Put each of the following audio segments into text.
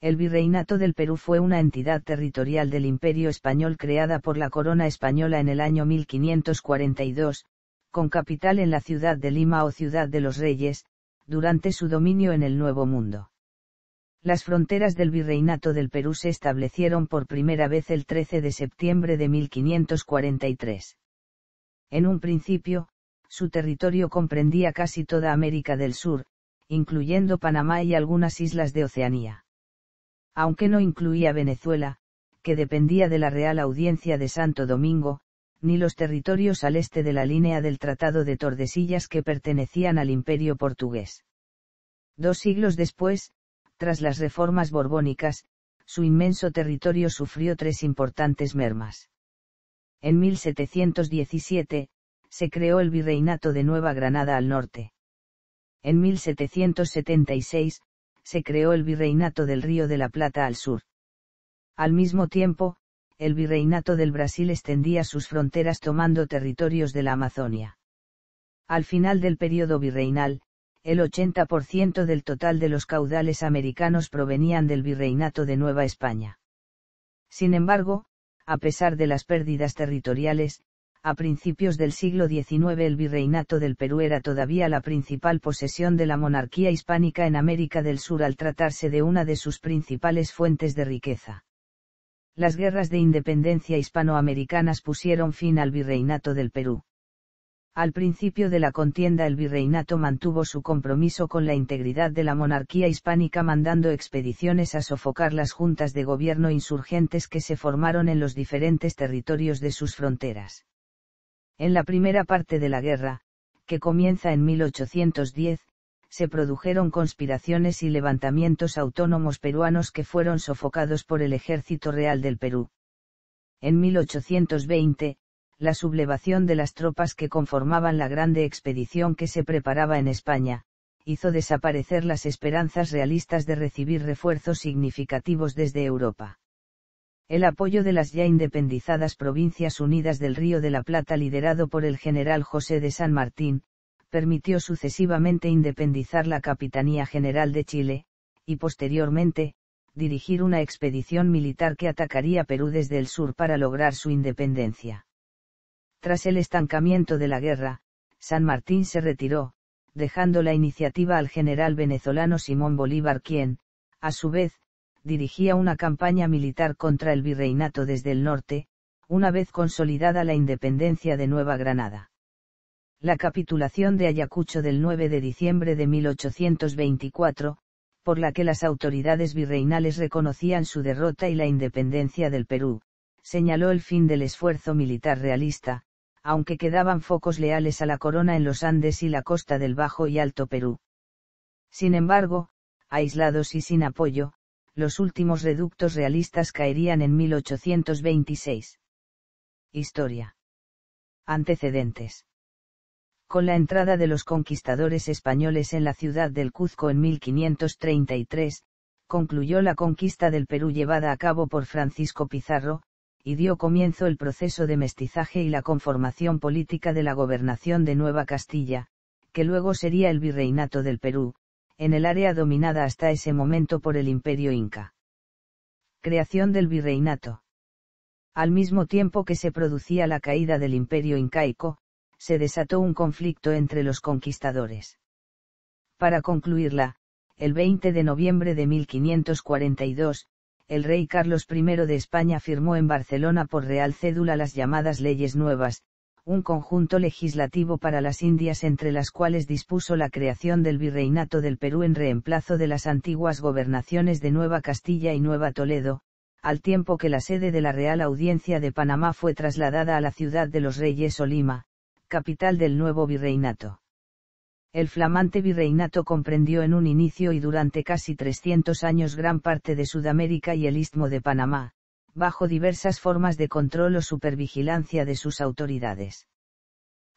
el Virreinato del Perú fue una entidad territorial del Imperio Español creada por la Corona Española en el año 1542, con capital en la ciudad de Lima o Ciudad de los Reyes, durante su dominio en el Nuevo Mundo. Las fronteras del Virreinato del Perú se establecieron por primera vez el 13 de septiembre de 1543. En un principio, su territorio comprendía casi toda América del Sur, incluyendo Panamá y algunas islas de Oceanía aunque no incluía Venezuela, que dependía de la Real Audiencia de Santo Domingo, ni los territorios al este de la línea del Tratado de Tordesillas que pertenecían al Imperio portugués. Dos siglos después, tras las reformas borbónicas, su inmenso territorio sufrió tres importantes mermas. En 1717, se creó el Virreinato de Nueva Granada al norte. En 1776, se creó el Virreinato del Río de la Plata al sur. Al mismo tiempo, el Virreinato del Brasil extendía sus fronteras tomando territorios de la Amazonia. Al final del periodo virreinal, el 80% del total de los caudales americanos provenían del Virreinato de Nueva España. Sin embargo, a pesar de las pérdidas territoriales, a principios del siglo XIX el virreinato del Perú era todavía la principal posesión de la monarquía hispánica en América del Sur al tratarse de una de sus principales fuentes de riqueza. Las guerras de independencia hispanoamericanas pusieron fin al virreinato del Perú. Al principio de la contienda el virreinato mantuvo su compromiso con la integridad de la monarquía hispánica mandando expediciones a sofocar las juntas de gobierno insurgentes que se formaron en los diferentes territorios de sus fronteras. En la primera parte de la guerra, que comienza en 1810, se produjeron conspiraciones y levantamientos autónomos peruanos que fueron sofocados por el Ejército Real del Perú. En 1820, la sublevación de las tropas que conformaban la grande expedición que se preparaba en España, hizo desaparecer las esperanzas realistas de recibir refuerzos significativos desde Europa el apoyo de las ya independizadas Provincias Unidas del Río de la Plata liderado por el general José de San Martín, permitió sucesivamente independizar la Capitanía General de Chile, y posteriormente, dirigir una expedición militar que atacaría Perú desde el sur para lograr su independencia. Tras el estancamiento de la guerra, San Martín se retiró, dejando la iniciativa al general venezolano Simón Bolívar quien, a su vez, dirigía una campaña militar contra el virreinato desde el norte, una vez consolidada la independencia de Nueva Granada. La capitulación de Ayacucho del 9 de diciembre de 1824, por la que las autoridades virreinales reconocían su derrota y la independencia del Perú, señaló el fin del esfuerzo militar realista, aunque quedaban focos leales a la corona en los Andes y la costa del Bajo y Alto Perú. Sin embargo, aislados y sin apoyo, los últimos reductos realistas caerían en 1826. Historia. Antecedentes. Con la entrada de los conquistadores españoles en la ciudad del Cuzco en 1533, concluyó la conquista del Perú llevada a cabo por Francisco Pizarro, y dio comienzo el proceso de mestizaje y la conformación política de la gobernación de Nueva Castilla, que luego sería el virreinato del Perú, en el área dominada hasta ese momento por el imperio inca. Creación del virreinato. Al mismo tiempo que se producía la caída del imperio incaico, se desató un conflicto entre los conquistadores. Para concluirla, el 20 de noviembre de 1542, el rey Carlos I de España firmó en Barcelona por Real Cédula las llamadas Leyes Nuevas, un conjunto legislativo para las Indias entre las cuales dispuso la creación del Virreinato del Perú en reemplazo de las antiguas gobernaciones de Nueva Castilla y Nueva Toledo, al tiempo que la sede de la Real Audiencia de Panamá fue trasladada a la ciudad de los Reyes Olima, capital del nuevo virreinato. El flamante virreinato comprendió en un inicio y durante casi 300 años gran parte de Sudamérica y el istmo de Panamá, bajo diversas formas de control o supervigilancia de sus autoridades.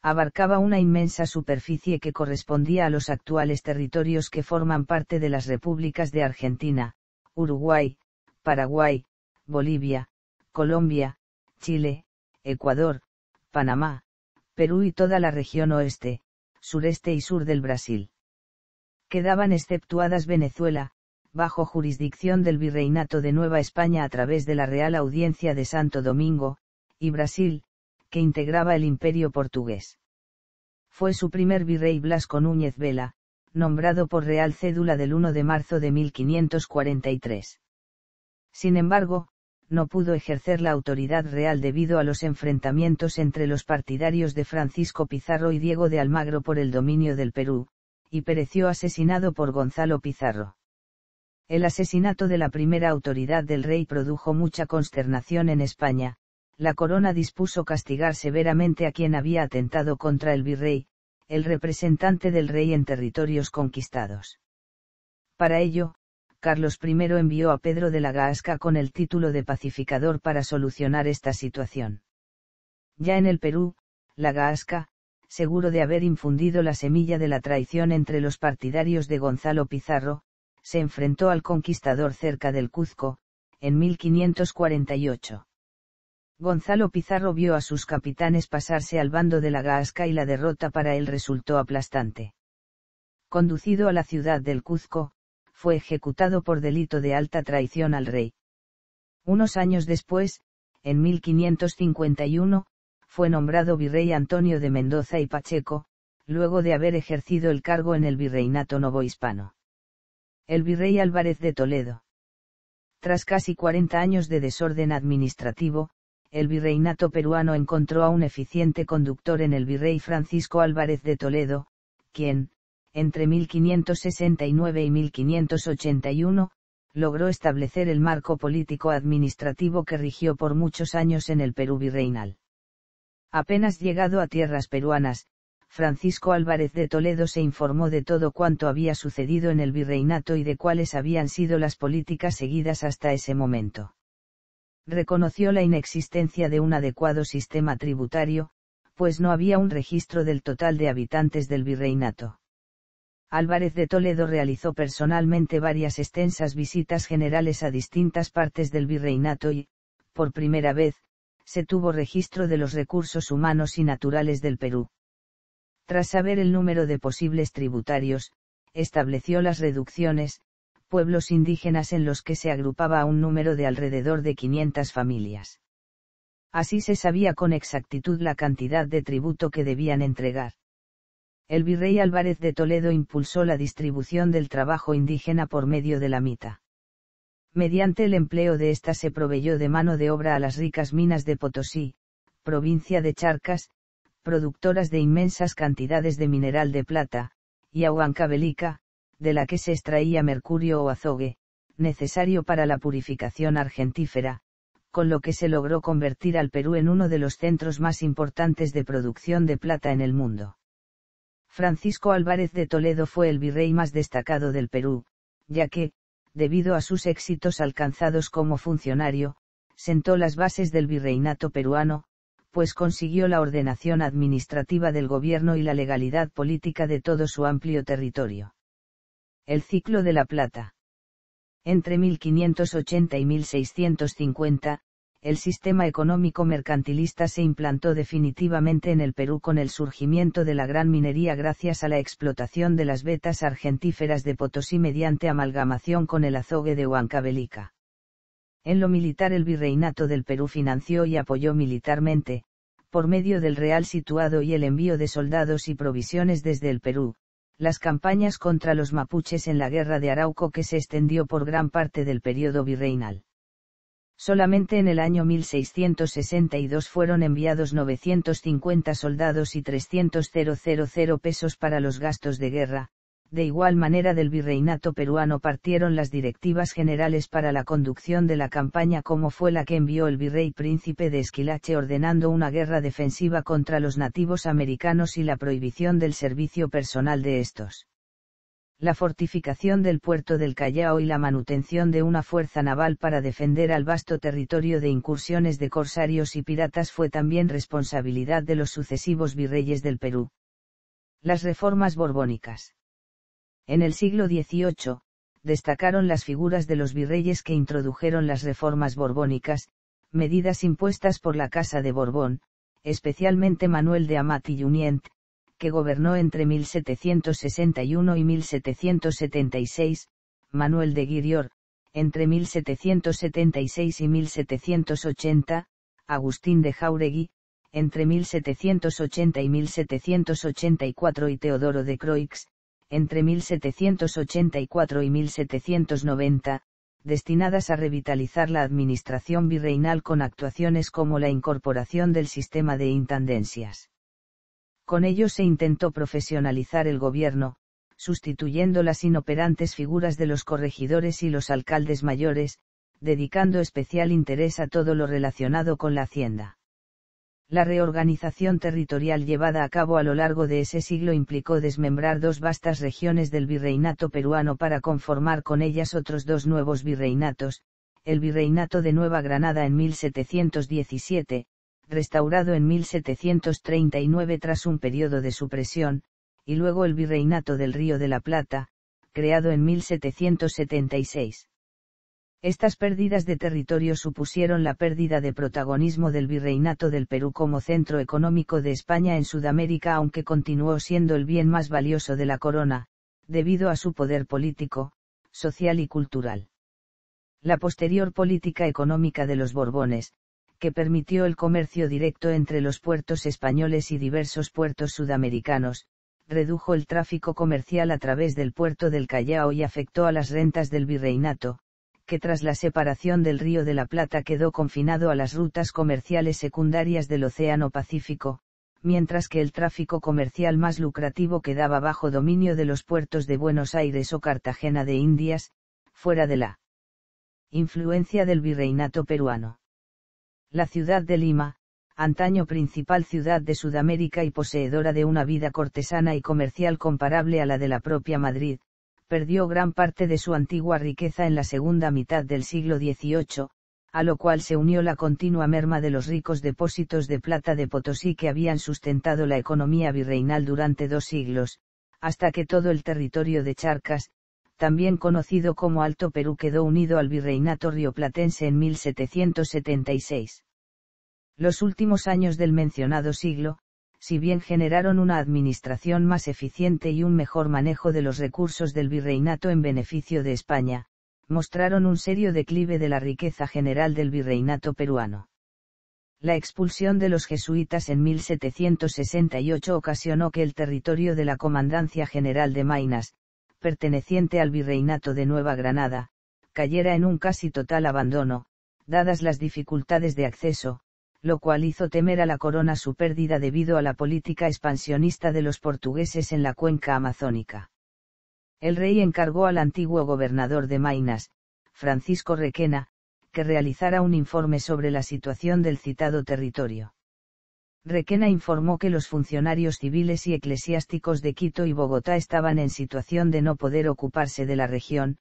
Abarcaba una inmensa superficie que correspondía a los actuales territorios que forman parte de las repúblicas de Argentina, Uruguay, Paraguay, Bolivia, Colombia, Chile, Ecuador, Panamá, Perú y toda la región oeste, sureste y sur del Brasil. Quedaban exceptuadas Venezuela, bajo jurisdicción del Virreinato de Nueva España a través de la Real Audiencia de Santo Domingo, y Brasil, que integraba el Imperio portugués. Fue su primer virrey Blasco Núñez Vela, nombrado por Real Cédula del 1 de marzo de 1543. Sin embargo, no pudo ejercer la autoridad real debido a los enfrentamientos entre los partidarios de Francisco Pizarro y Diego de Almagro por el dominio del Perú, y pereció asesinado por Gonzalo Pizarro. El asesinato de la primera autoridad del rey produjo mucha consternación en España, la corona dispuso castigar severamente a quien había atentado contra el virrey, el representante del rey en territorios conquistados. Para ello, Carlos I envió a Pedro de la Gasca con el título de pacificador para solucionar esta situación. Ya en el Perú, la Gasca, seguro de haber infundido la semilla de la traición entre los partidarios de Gonzalo Pizarro, se enfrentó al conquistador cerca del Cuzco, en 1548. Gonzalo Pizarro vio a sus capitanes pasarse al bando de la Gasca y la derrota para él resultó aplastante. Conducido a la ciudad del Cuzco, fue ejecutado por delito de alta traición al rey. Unos años después, en 1551, fue nombrado virrey Antonio de Mendoza y Pacheco, luego de haber ejercido el cargo en el virreinato novohispano el virrey Álvarez de Toledo. Tras casi 40 años de desorden administrativo, el virreinato peruano encontró a un eficiente conductor en el virrey Francisco Álvarez de Toledo, quien, entre 1569 y 1581, logró establecer el marco político-administrativo que rigió por muchos años en el Perú virreinal. Apenas llegado a tierras peruanas, Francisco Álvarez de Toledo se informó de todo cuanto había sucedido en el virreinato y de cuáles habían sido las políticas seguidas hasta ese momento. Reconoció la inexistencia de un adecuado sistema tributario, pues no había un registro del total de habitantes del virreinato. Álvarez de Toledo realizó personalmente varias extensas visitas generales a distintas partes del virreinato y, por primera vez, se tuvo registro de los recursos humanos y naturales del Perú. Tras saber el número de posibles tributarios, estableció las reducciones, pueblos indígenas en los que se agrupaba un número de alrededor de 500 familias. Así se sabía con exactitud la cantidad de tributo que debían entregar. El virrey Álvarez de Toledo impulsó la distribución del trabajo indígena por medio de la mita. Mediante el empleo de ésta se proveyó de mano de obra a las ricas minas de Potosí, provincia de Charcas, productoras de inmensas cantidades de mineral de plata, y a de la que se extraía mercurio o azogue, necesario para la purificación argentífera, con lo que se logró convertir al Perú en uno de los centros más importantes de producción de plata en el mundo. Francisco Álvarez de Toledo fue el virrey más destacado del Perú, ya que, debido a sus éxitos alcanzados como funcionario, sentó las bases del virreinato peruano, pues consiguió la ordenación administrativa del gobierno y la legalidad política de todo su amplio territorio. El ciclo de la plata. Entre 1580 y 1650, el sistema económico mercantilista se implantó definitivamente en el Perú con el surgimiento de la gran minería gracias a la explotación de las vetas argentíferas de Potosí mediante amalgamación con el azogue de Huancavelica. En lo militar el virreinato del Perú financió y apoyó militarmente, por medio del Real situado y el envío de soldados y provisiones desde el Perú, las campañas contra los mapuches en la Guerra de Arauco que se extendió por gran parte del periodo virreinal. Solamente en el año 1662 fueron enviados 950 soldados y 300,000 pesos para los gastos de guerra, de igual manera del virreinato peruano partieron las directivas generales para la conducción de la campaña como fue la que envió el virrey príncipe de Esquilache ordenando una guerra defensiva contra los nativos americanos y la prohibición del servicio personal de estos. La fortificación del puerto del Callao y la manutención de una fuerza naval para defender al vasto territorio de incursiones de corsarios y piratas fue también responsabilidad de los sucesivos virreyes del Perú. Las reformas borbónicas en el siglo XVIII, destacaron las figuras de los virreyes que introdujeron las reformas borbónicas, medidas impuestas por la Casa de Borbón, especialmente Manuel de Amat y Junient, que gobernó entre 1761 y 1776, Manuel de Guirior, entre 1776 y 1780, Agustín de Jauregui, entre 1780 y 1784 y Teodoro de Croix, entre 1784 y 1790, destinadas a revitalizar la administración virreinal con actuaciones como la incorporación del sistema de intendencias. Con ello se intentó profesionalizar el gobierno, sustituyendo las inoperantes figuras de los corregidores y los alcaldes mayores, dedicando especial interés a todo lo relacionado con la hacienda. La reorganización territorial llevada a cabo a lo largo de ese siglo implicó desmembrar dos vastas regiones del virreinato peruano para conformar con ellas otros dos nuevos virreinatos, el virreinato de Nueva Granada en 1717, restaurado en 1739 tras un periodo de supresión, y luego el virreinato del Río de la Plata, creado en 1776. Estas pérdidas de territorio supusieron la pérdida de protagonismo del virreinato del Perú como centro económico de España en Sudamérica, aunque continuó siendo el bien más valioso de la corona, debido a su poder político, social y cultural. La posterior política económica de los Borbones, que permitió el comercio directo entre los puertos españoles y diversos puertos sudamericanos, redujo el tráfico comercial a través del puerto del Callao y afectó a las rentas del virreinato, que tras la separación del Río de la Plata quedó confinado a las rutas comerciales secundarias del Océano Pacífico, mientras que el tráfico comercial más lucrativo quedaba bajo dominio de los puertos de Buenos Aires o Cartagena de Indias, fuera de la influencia del virreinato peruano. La ciudad de Lima, antaño principal ciudad de Sudamérica y poseedora de una vida cortesana y comercial comparable a la de la propia Madrid, perdió gran parte de su antigua riqueza en la segunda mitad del siglo XVIII, a lo cual se unió la continua merma de los ricos depósitos de plata de Potosí que habían sustentado la economía virreinal durante dos siglos, hasta que todo el territorio de Charcas, también conocido como Alto Perú, quedó unido al virreinato rioplatense en 1776. Los últimos años del mencionado siglo, si bien generaron una administración más eficiente y un mejor manejo de los recursos del virreinato en beneficio de España, mostraron un serio declive de la riqueza general del virreinato peruano. La expulsión de los jesuitas en 1768 ocasionó que el territorio de la Comandancia General de Mainas, perteneciente al virreinato de Nueva Granada, cayera en un casi total abandono, dadas las dificultades de acceso, lo cual hizo temer a la corona su pérdida debido a la política expansionista de los portugueses en la cuenca amazónica. El rey encargó al antiguo gobernador de Mainas, Francisco Requena, que realizara un informe sobre la situación del citado territorio. Requena informó que los funcionarios civiles y eclesiásticos de Quito y Bogotá estaban en situación de no poder ocuparse de la región,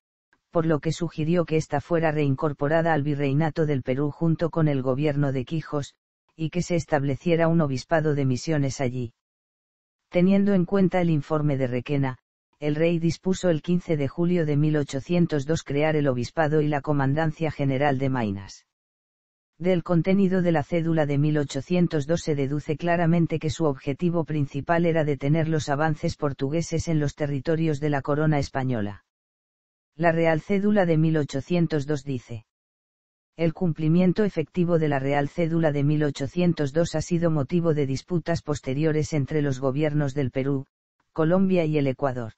por lo que sugirió que ésta fuera reincorporada al virreinato del Perú junto con el gobierno de Quijos, y que se estableciera un obispado de misiones allí. Teniendo en cuenta el informe de Requena, el rey dispuso el 15 de julio de 1802 crear el obispado y la comandancia general de Mainas. Del contenido de la cédula de 1802 se deduce claramente que su objetivo principal era detener los avances portugueses en los territorios de la corona española. La Real Cédula de 1802 dice. El cumplimiento efectivo de la Real Cédula de 1802 ha sido motivo de disputas posteriores entre los gobiernos del Perú, Colombia y el Ecuador.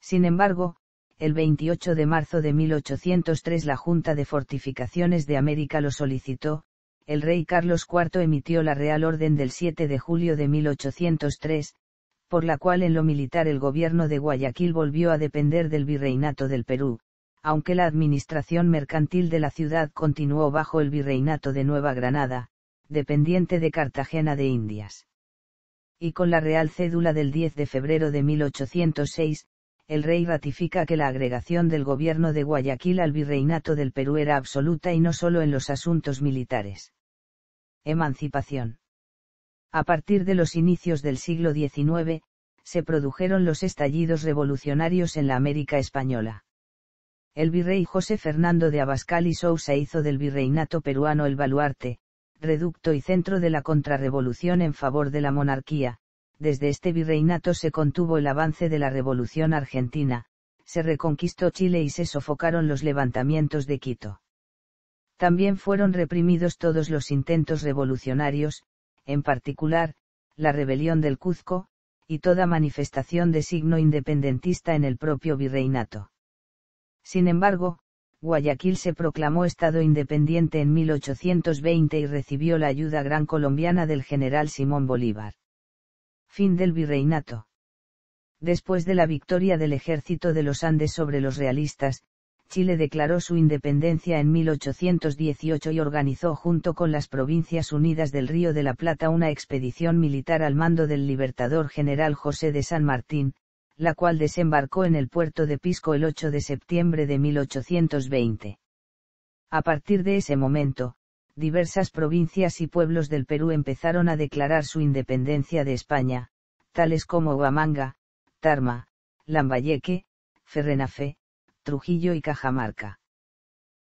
Sin embargo, el 28 de marzo de 1803 la Junta de Fortificaciones de América lo solicitó, el rey Carlos IV emitió la Real Orden del 7 de julio de 1803, por la cual en lo militar el gobierno de Guayaquil volvió a depender del virreinato del Perú, aunque la administración mercantil de la ciudad continuó bajo el virreinato de Nueva Granada, dependiente de Cartagena de Indias. Y con la Real Cédula del 10 de febrero de 1806, el rey ratifica que la agregación del gobierno de Guayaquil al virreinato del Perú era absoluta y no solo en los asuntos militares. Emancipación. A partir de los inicios del siglo XIX, se produjeron los estallidos revolucionarios en la América española. El virrey José Fernando de Abascal y Sousa hizo del virreinato peruano el baluarte, reducto y centro de la contrarrevolución en favor de la monarquía. Desde este virreinato se contuvo el avance de la revolución argentina, se reconquistó Chile y se sofocaron los levantamientos de Quito. También fueron reprimidos todos los intentos revolucionarios, en particular, la rebelión del Cuzco, y toda manifestación de signo independentista en el propio virreinato. Sin embargo, Guayaquil se proclamó Estado independiente en 1820 y recibió la ayuda gran colombiana del general Simón Bolívar. Fin del virreinato. Después de la victoria del ejército de los Andes sobre los realistas, Chile declaró su independencia en 1818 y organizó junto con las Provincias Unidas del Río de la Plata una expedición militar al mando del libertador general José de San Martín, la cual desembarcó en el puerto de Pisco el 8 de septiembre de 1820. A partir de ese momento, diversas provincias y pueblos del Perú empezaron a declarar su independencia de España, tales como Huamanga, Tarma, Lambayeque, Ferrenafe, Trujillo y Cajamarca.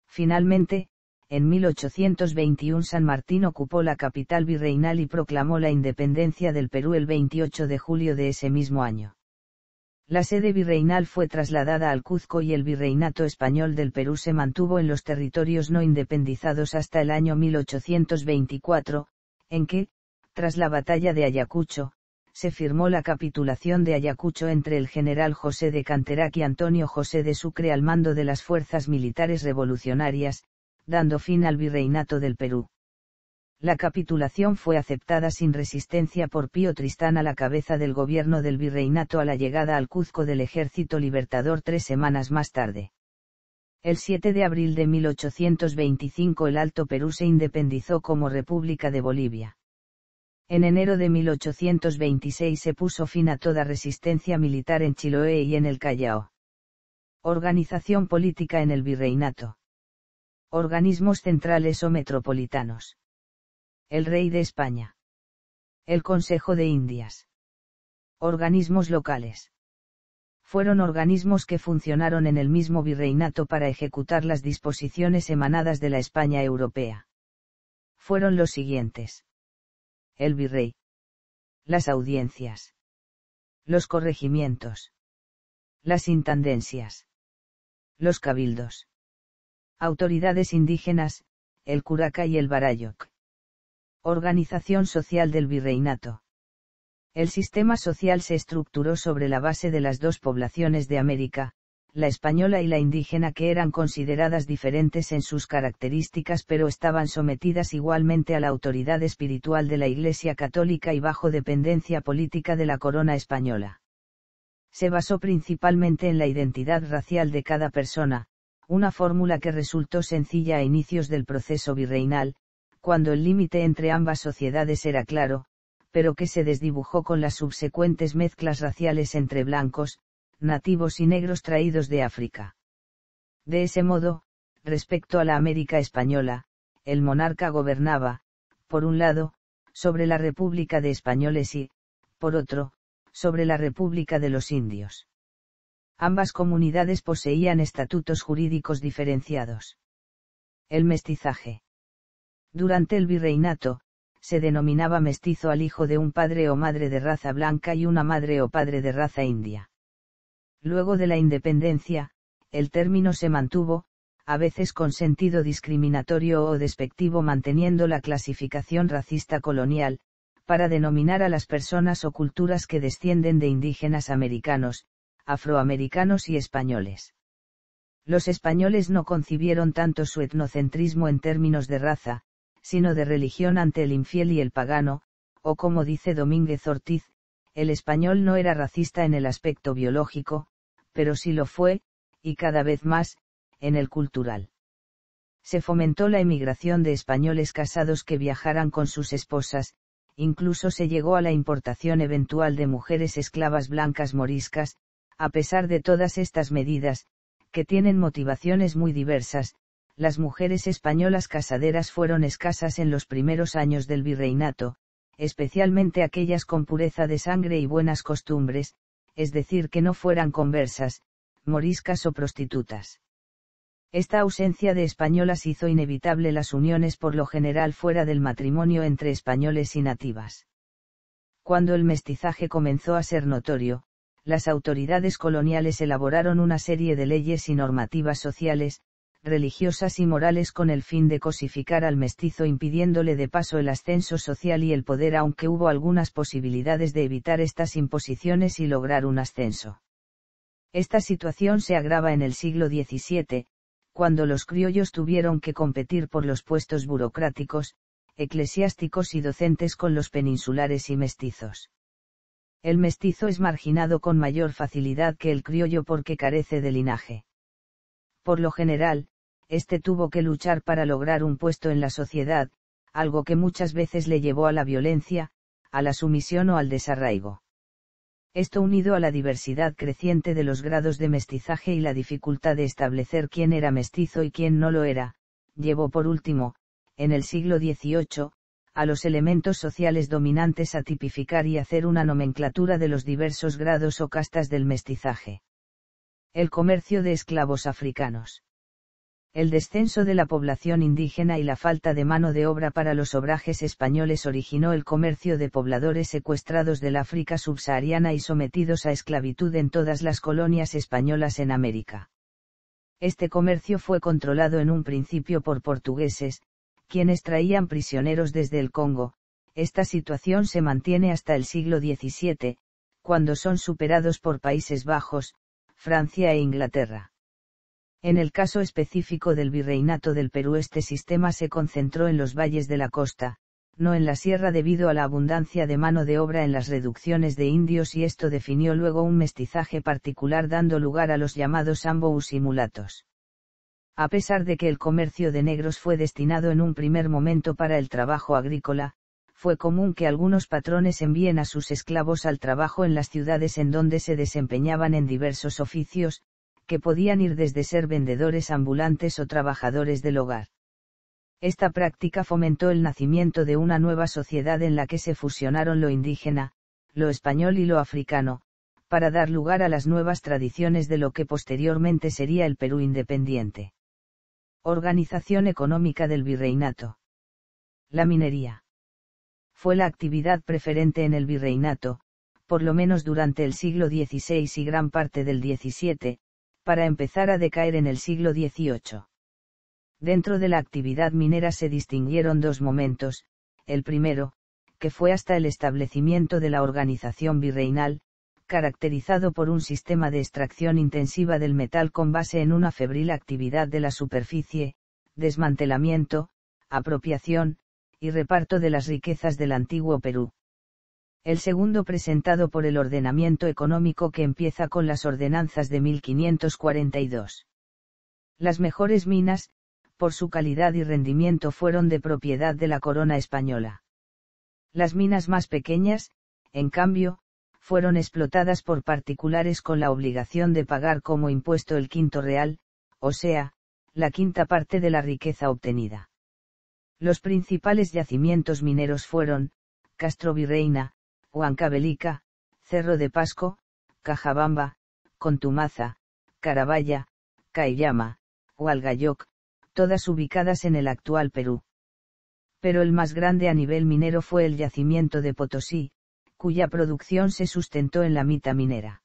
Finalmente, en 1821 San Martín ocupó la capital virreinal y proclamó la independencia del Perú el 28 de julio de ese mismo año. La sede virreinal fue trasladada al Cuzco y el virreinato español del Perú se mantuvo en los territorios no independizados hasta el año 1824, en que, tras la batalla de Ayacucho, se firmó la capitulación de Ayacucho entre el general José de Canterac y Antonio José de Sucre al mando de las fuerzas militares revolucionarias, dando fin al virreinato del Perú. La capitulación fue aceptada sin resistencia por Pío Tristán a la cabeza del gobierno del virreinato a la llegada al Cuzco del Ejército Libertador tres semanas más tarde. El 7 de abril de 1825 el Alto Perú se independizó como República de Bolivia. En enero de 1826 se puso fin a toda resistencia militar en Chiloé y en el Callao. Organización política en el virreinato. Organismos centrales o metropolitanos. El Rey de España. El Consejo de Indias. Organismos locales fueron organismos que funcionaron en el mismo virreinato para ejecutar las disposiciones emanadas de la España europea. Fueron los siguientes el virrey. Las audiencias. Los corregimientos. Las intendencias. Los cabildos. Autoridades indígenas, el curaca y el barayoc. Organización social del virreinato. El sistema social se estructuró sobre la base de las dos poblaciones de América, la española y la indígena que eran consideradas diferentes en sus características pero estaban sometidas igualmente a la autoridad espiritual de la Iglesia Católica y bajo dependencia política de la corona española. Se basó principalmente en la identidad racial de cada persona, una fórmula que resultó sencilla a inicios del proceso virreinal, cuando el límite entre ambas sociedades era claro, pero que se desdibujó con las subsecuentes mezclas raciales entre blancos, nativos y negros traídos de África. De ese modo, respecto a la América española, el monarca gobernaba, por un lado, sobre la República de Españoles y, por otro, sobre la República de los Indios. Ambas comunidades poseían estatutos jurídicos diferenciados. El mestizaje. Durante el virreinato, se denominaba mestizo al hijo de un padre o madre de raza blanca y una madre o padre de raza india. Luego de la independencia, el término se mantuvo, a veces con sentido discriminatorio o despectivo manteniendo la clasificación racista colonial, para denominar a las personas o culturas que descienden de indígenas americanos, afroamericanos y españoles. Los españoles no concibieron tanto su etnocentrismo en términos de raza, sino de religión ante el infiel y el pagano, o como dice Domínguez Ortiz, el español no era racista en el aspecto biológico, pero sí lo fue, y cada vez más, en el cultural. Se fomentó la emigración de españoles casados que viajaran con sus esposas, incluso se llegó a la importación eventual de mujeres esclavas blancas moriscas, a pesar de todas estas medidas, que tienen motivaciones muy diversas, las mujeres españolas casaderas fueron escasas en los primeros años del virreinato, especialmente aquellas con pureza de sangre y buenas costumbres, es decir, que no fueran conversas, moriscas o prostitutas. Esta ausencia de españolas hizo inevitable las uniones por lo general fuera del matrimonio entre españoles y nativas. Cuando el mestizaje comenzó a ser notorio, las autoridades coloniales elaboraron una serie de leyes y normativas sociales, religiosas y morales con el fin de cosificar al mestizo impidiéndole de paso el ascenso social y el poder aunque hubo algunas posibilidades de evitar estas imposiciones y lograr un ascenso. Esta situación se agrava en el siglo XVII, cuando los criollos tuvieron que competir por los puestos burocráticos, eclesiásticos y docentes con los peninsulares y mestizos. El mestizo es marginado con mayor facilidad que el criollo porque carece de linaje. Por lo general, este tuvo que luchar para lograr un puesto en la sociedad, algo que muchas veces le llevó a la violencia, a la sumisión o al desarraigo. Esto unido a la diversidad creciente de los grados de mestizaje y la dificultad de establecer quién era mestizo y quién no lo era, llevó por último, en el siglo XVIII, a los elementos sociales dominantes a tipificar y hacer una nomenclatura de los diversos grados o castas del mestizaje. El comercio de esclavos africanos el descenso de la población indígena y la falta de mano de obra para los obrajes españoles originó el comercio de pobladores secuestrados del África subsahariana y sometidos a esclavitud en todas las colonias españolas en América. Este comercio fue controlado en un principio por portugueses, quienes traían prisioneros desde el Congo, esta situación se mantiene hasta el siglo XVII, cuando son superados por Países Bajos, Francia e Inglaterra. En el caso específico del virreinato del Perú este sistema se concentró en los valles de la costa, no en la sierra debido a la abundancia de mano de obra en las reducciones de indios y esto definió luego un mestizaje particular dando lugar a los llamados ambous y mulatos. A pesar de que el comercio de negros fue destinado en un primer momento para el trabajo agrícola, fue común que algunos patrones envíen a sus esclavos al trabajo en las ciudades en donde se desempeñaban en diversos oficios, que podían ir desde ser vendedores ambulantes o trabajadores del hogar. Esta práctica fomentó el nacimiento de una nueva sociedad en la que se fusionaron lo indígena, lo español y lo africano, para dar lugar a las nuevas tradiciones de lo que posteriormente sería el Perú independiente. Organización económica del virreinato. La minería. Fue la actividad preferente en el virreinato, por lo menos durante el siglo XVI y gran parte del XVII, para empezar a decaer en el siglo XVIII. Dentro de la actividad minera se distinguieron dos momentos, el primero, que fue hasta el establecimiento de la organización virreinal, caracterizado por un sistema de extracción intensiva del metal con base en una febril actividad de la superficie, desmantelamiento, apropiación, y reparto de las riquezas del antiguo Perú el segundo presentado por el ordenamiento económico que empieza con las ordenanzas de 1542. Las mejores minas, por su calidad y rendimiento fueron de propiedad de la corona española. Las minas más pequeñas, en cambio, fueron explotadas por particulares con la obligación de pagar como impuesto el quinto real, o sea, la quinta parte de la riqueza obtenida. Los principales yacimientos mineros fueron, Castro Virreina, Huancavelica, Cerro de Pasco, Cajabamba, Contumaza, Carabaya, Cayama, Hualgayoc, todas ubicadas en el actual Perú. Pero el más grande a nivel minero fue el yacimiento de Potosí, cuya producción se sustentó en la mita minera.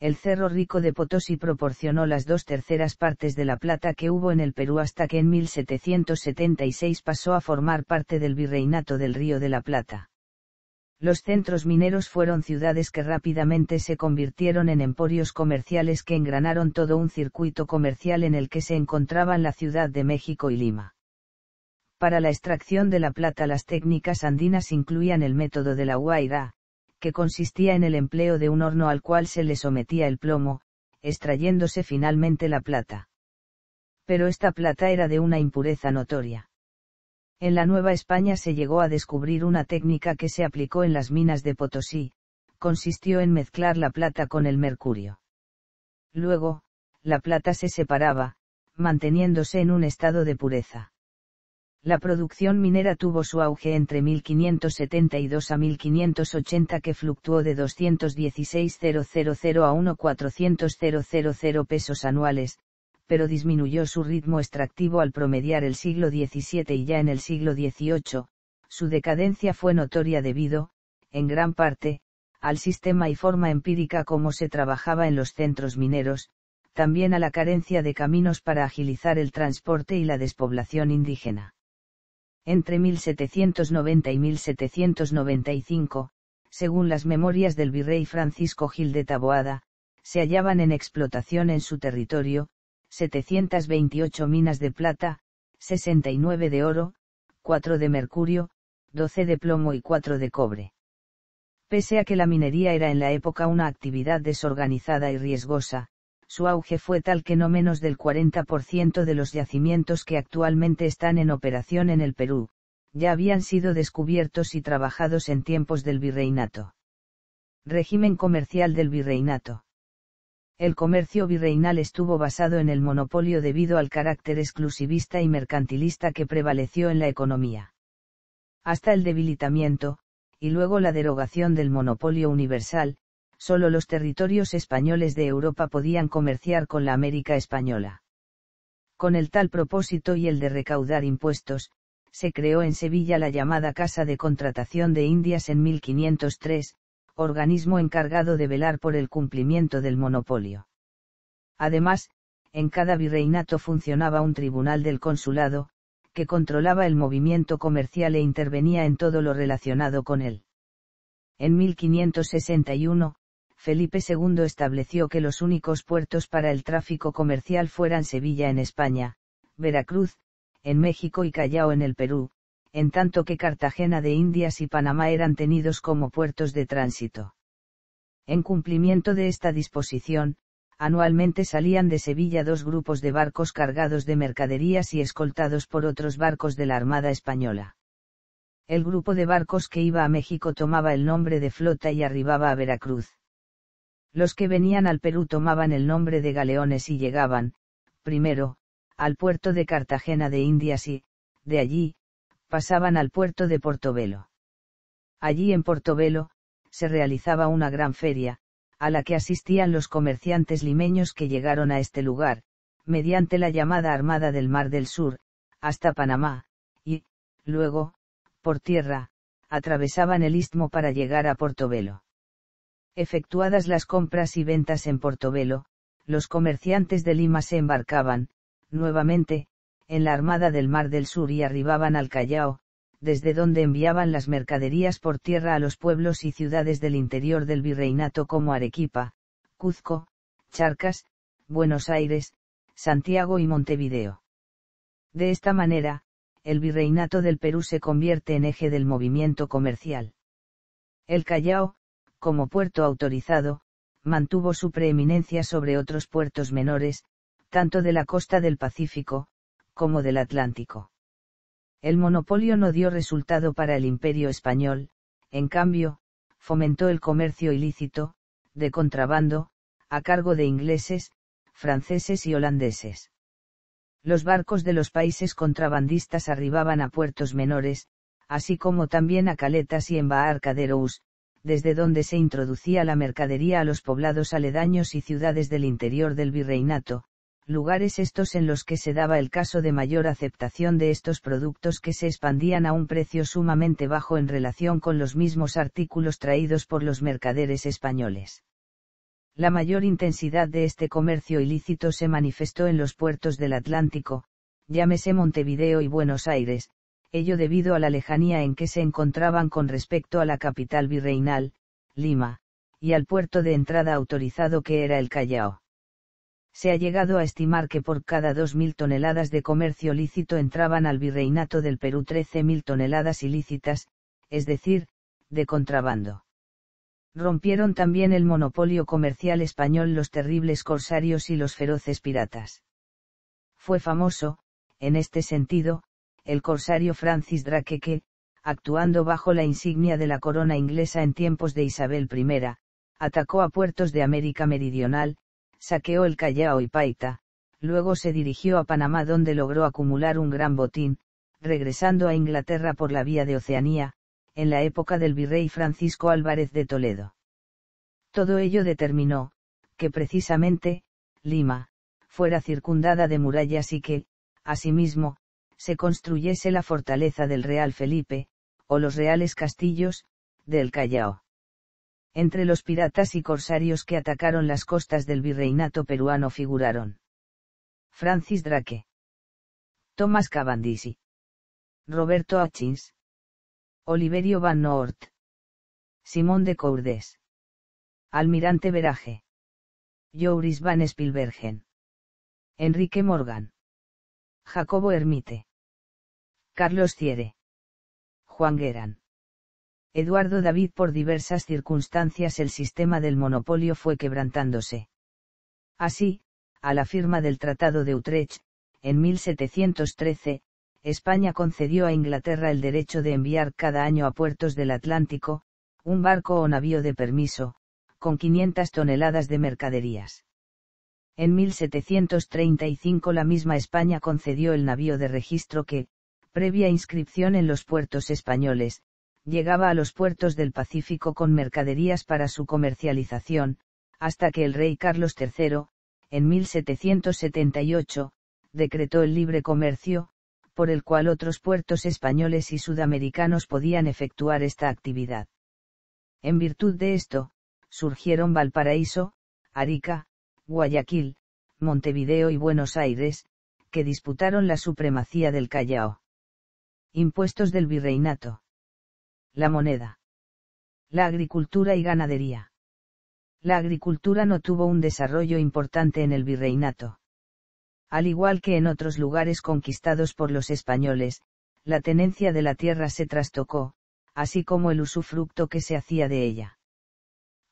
El Cerro Rico de Potosí proporcionó las dos terceras partes de la plata que hubo en el Perú hasta que en 1776 pasó a formar parte del Virreinato del Río de la Plata. Los centros mineros fueron ciudades que rápidamente se convirtieron en emporios comerciales que engranaron todo un circuito comercial en el que se encontraban la Ciudad de México y Lima. Para la extracción de la plata las técnicas andinas incluían el método de la guaira, que consistía en el empleo de un horno al cual se le sometía el plomo, extrayéndose finalmente la plata. Pero esta plata era de una impureza notoria en la Nueva España se llegó a descubrir una técnica que se aplicó en las minas de Potosí, consistió en mezclar la plata con el mercurio. Luego, la plata se separaba, manteniéndose en un estado de pureza. La producción minera tuvo su auge entre 1572 a 1580 que fluctuó de 216.000 a 1.400.000 pesos anuales, pero disminuyó su ritmo extractivo al promediar el siglo XVII y ya en el siglo XVIII, su decadencia fue notoria debido, en gran parte, al sistema y forma empírica como se trabajaba en los centros mineros, también a la carencia de caminos para agilizar el transporte y la despoblación indígena. Entre 1790 y 1795, según las memorias del virrey Francisco Gil de Taboada, se hallaban en explotación en su territorio, 728 minas de plata, 69 de oro, 4 de mercurio, 12 de plomo y 4 de cobre. Pese a que la minería era en la época una actividad desorganizada y riesgosa, su auge fue tal que no menos del 40% de los yacimientos que actualmente están en operación en el Perú, ya habían sido descubiertos y trabajados en tiempos del virreinato. Régimen comercial del virreinato. El comercio virreinal estuvo basado en el monopolio debido al carácter exclusivista y mercantilista que prevaleció en la economía. Hasta el debilitamiento, y luego la derogación del monopolio universal, solo los territorios españoles de Europa podían comerciar con la América española. Con el tal propósito y el de recaudar impuestos, se creó en Sevilla la llamada Casa de Contratación de Indias en 1503, organismo encargado de velar por el cumplimiento del monopolio. Además, en cada virreinato funcionaba un tribunal del consulado, que controlaba el movimiento comercial e intervenía en todo lo relacionado con él. En 1561, Felipe II estableció que los únicos puertos para el tráfico comercial fueran Sevilla en España, Veracruz, en México y Callao en el Perú, en tanto que Cartagena de Indias y Panamá eran tenidos como puertos de tránsito. En cumplimiento de esta disposición, anualmente salían de Sevilla dos grupos de barcos cargados de mercaderías y escoltados por otros barcos de la Armada Española. El grupo de barcos que iba a México tomaba el nombre de flota y arribaba a Veracruz. Los que venían al Perú tomaban el nombre de galeones y llegaban, primero, al puerto de Cartagena de Indias y, de allí, pasaban al puerto de Portobelo. Allí en Portobelo, se realizaba una gran feria, a la que asistían los comerciantes limeños que llegaron a este lugar, mediante la llamada Armada del Mar del Sur, hasta Panamá, y, luego, por tierra, atravesaban el istmo para llegar a Portobelo. Efectuadas las compras y ventas en Portobelo, los comerciantes de Lima se embarcaban, nuevamente, en la Armada del Mar del Sur y arribaban al Callao, desde donde enviaban las mercaderías por tierra a los pueblos y ciudades del interior del virreinato como Arequipa, Cuzco, Charcas, Buenos Aires, Santiago y Montevideo. De esta manera, el virreinato del Perú se convierte en eje del movimiento comercial. El Callao, como puerto autorizado, mantuvo su preeminencia sobre otros puertos menores, tanto de la costa del Pacífico, como del Atlántico. El monopolio no dio resultado para el imperio español, en cambio, fomentó el comercio ilícito, de contrabando, a cargo de ingleses, franceses y holandeses. Los barcos de los países contrabandistas arribaban a puertos menores, así como también a caletas y en embarcaderos, desde donde se introducía la mercadería a los poblados aledaños y ciudades del interior del virreinato, lugares estos en los que se daba el caso de mayor aceptación de estos productos que se expandían a un precio sumamente bajo en relación con los mismos artículos traídos por los mercaderes españoles. La mayor intensidad de este comercio ilícito se manifestó en los puertos del Atlántico, llámese Montevideo y Buenos Aires, ello debido a la lejanía en que se encontraban con respecto a la capital virreinal, Lima, y al puerto de entrada autorizado que era el Callao se ha llegado a estimar que por cada 2.000 toneladas de comercio lícito entraban al virreinato del Perú 13.000 toneladas ilícitas, es decir, de contrabando. Rompieron también el monopolio comercial español los terribles corsarios y los feroces piratas. Fue famoso, en este sentido, el corsario Francis Drake que, actuando bajo la insignia de la corona inglesa en tiempos de Isabel I, atacó a puertos de América Meridional, saqueó el Callao y Paita, luego se dirigió a Panamá donde logró acumular un gran botín, regresando a Inglaterra por la vía de Oceanía, en la época del virrey Francisco Álvarez de Toledo. Todo ello determinó, que precisamente, Lima, fuera circundada de murallas y que, asimismo, se construyese la fortaleza del Real Felipe, o los reales castillos, del Callao. Entre los piratas y corsarios que atacaron las costas del virreinato peruano figuraron Francis Drake, Thomas Cavandisi, Roberto Hutchins, Oliverio Van Noort, Simón de Courdes, Almirante Veraje, Joris Van Spielbergen, Enrique Morgan, Jacobo Ermite, Carlos Ciere, Juan Guerán. Eduardo David por diversas circunstancias el sistema del monopolio fue quebrantándose. Así, a la firma del Tratado de Utrecht, en 1713, España concedió a Inglaterra el derecho de enviar cada año a puertos del Atlántico, un barco o navío de permiso, con 500 toneladas de mercaderías. En 1735 la misma España concedió el navío de registro que, previa inscripción en los puertos españoles, llegaba a los puertos del Pacífico con mercaderías para su comercialización, hasta que el rey Carlos III, en 1778, decretó el libre comercio, por el cual otros puertos españoles y sudamericanos podían efectuar esta actividad. En virtud de esto, surgieron Valparaíso, Arica, Guayaquil, Montevideo y Buenos Aires, que disputaron la supremacía del Callao. Impuestos del virreinato la moneda. La agricultura y ganadería. La agricultura no tuvo un desarrollo importante en el virreinato. Al igual que en otros lugares conquistados por los españoles, la tenencia de la tierra se trastocó, así como el usufructo que se hacía de ella.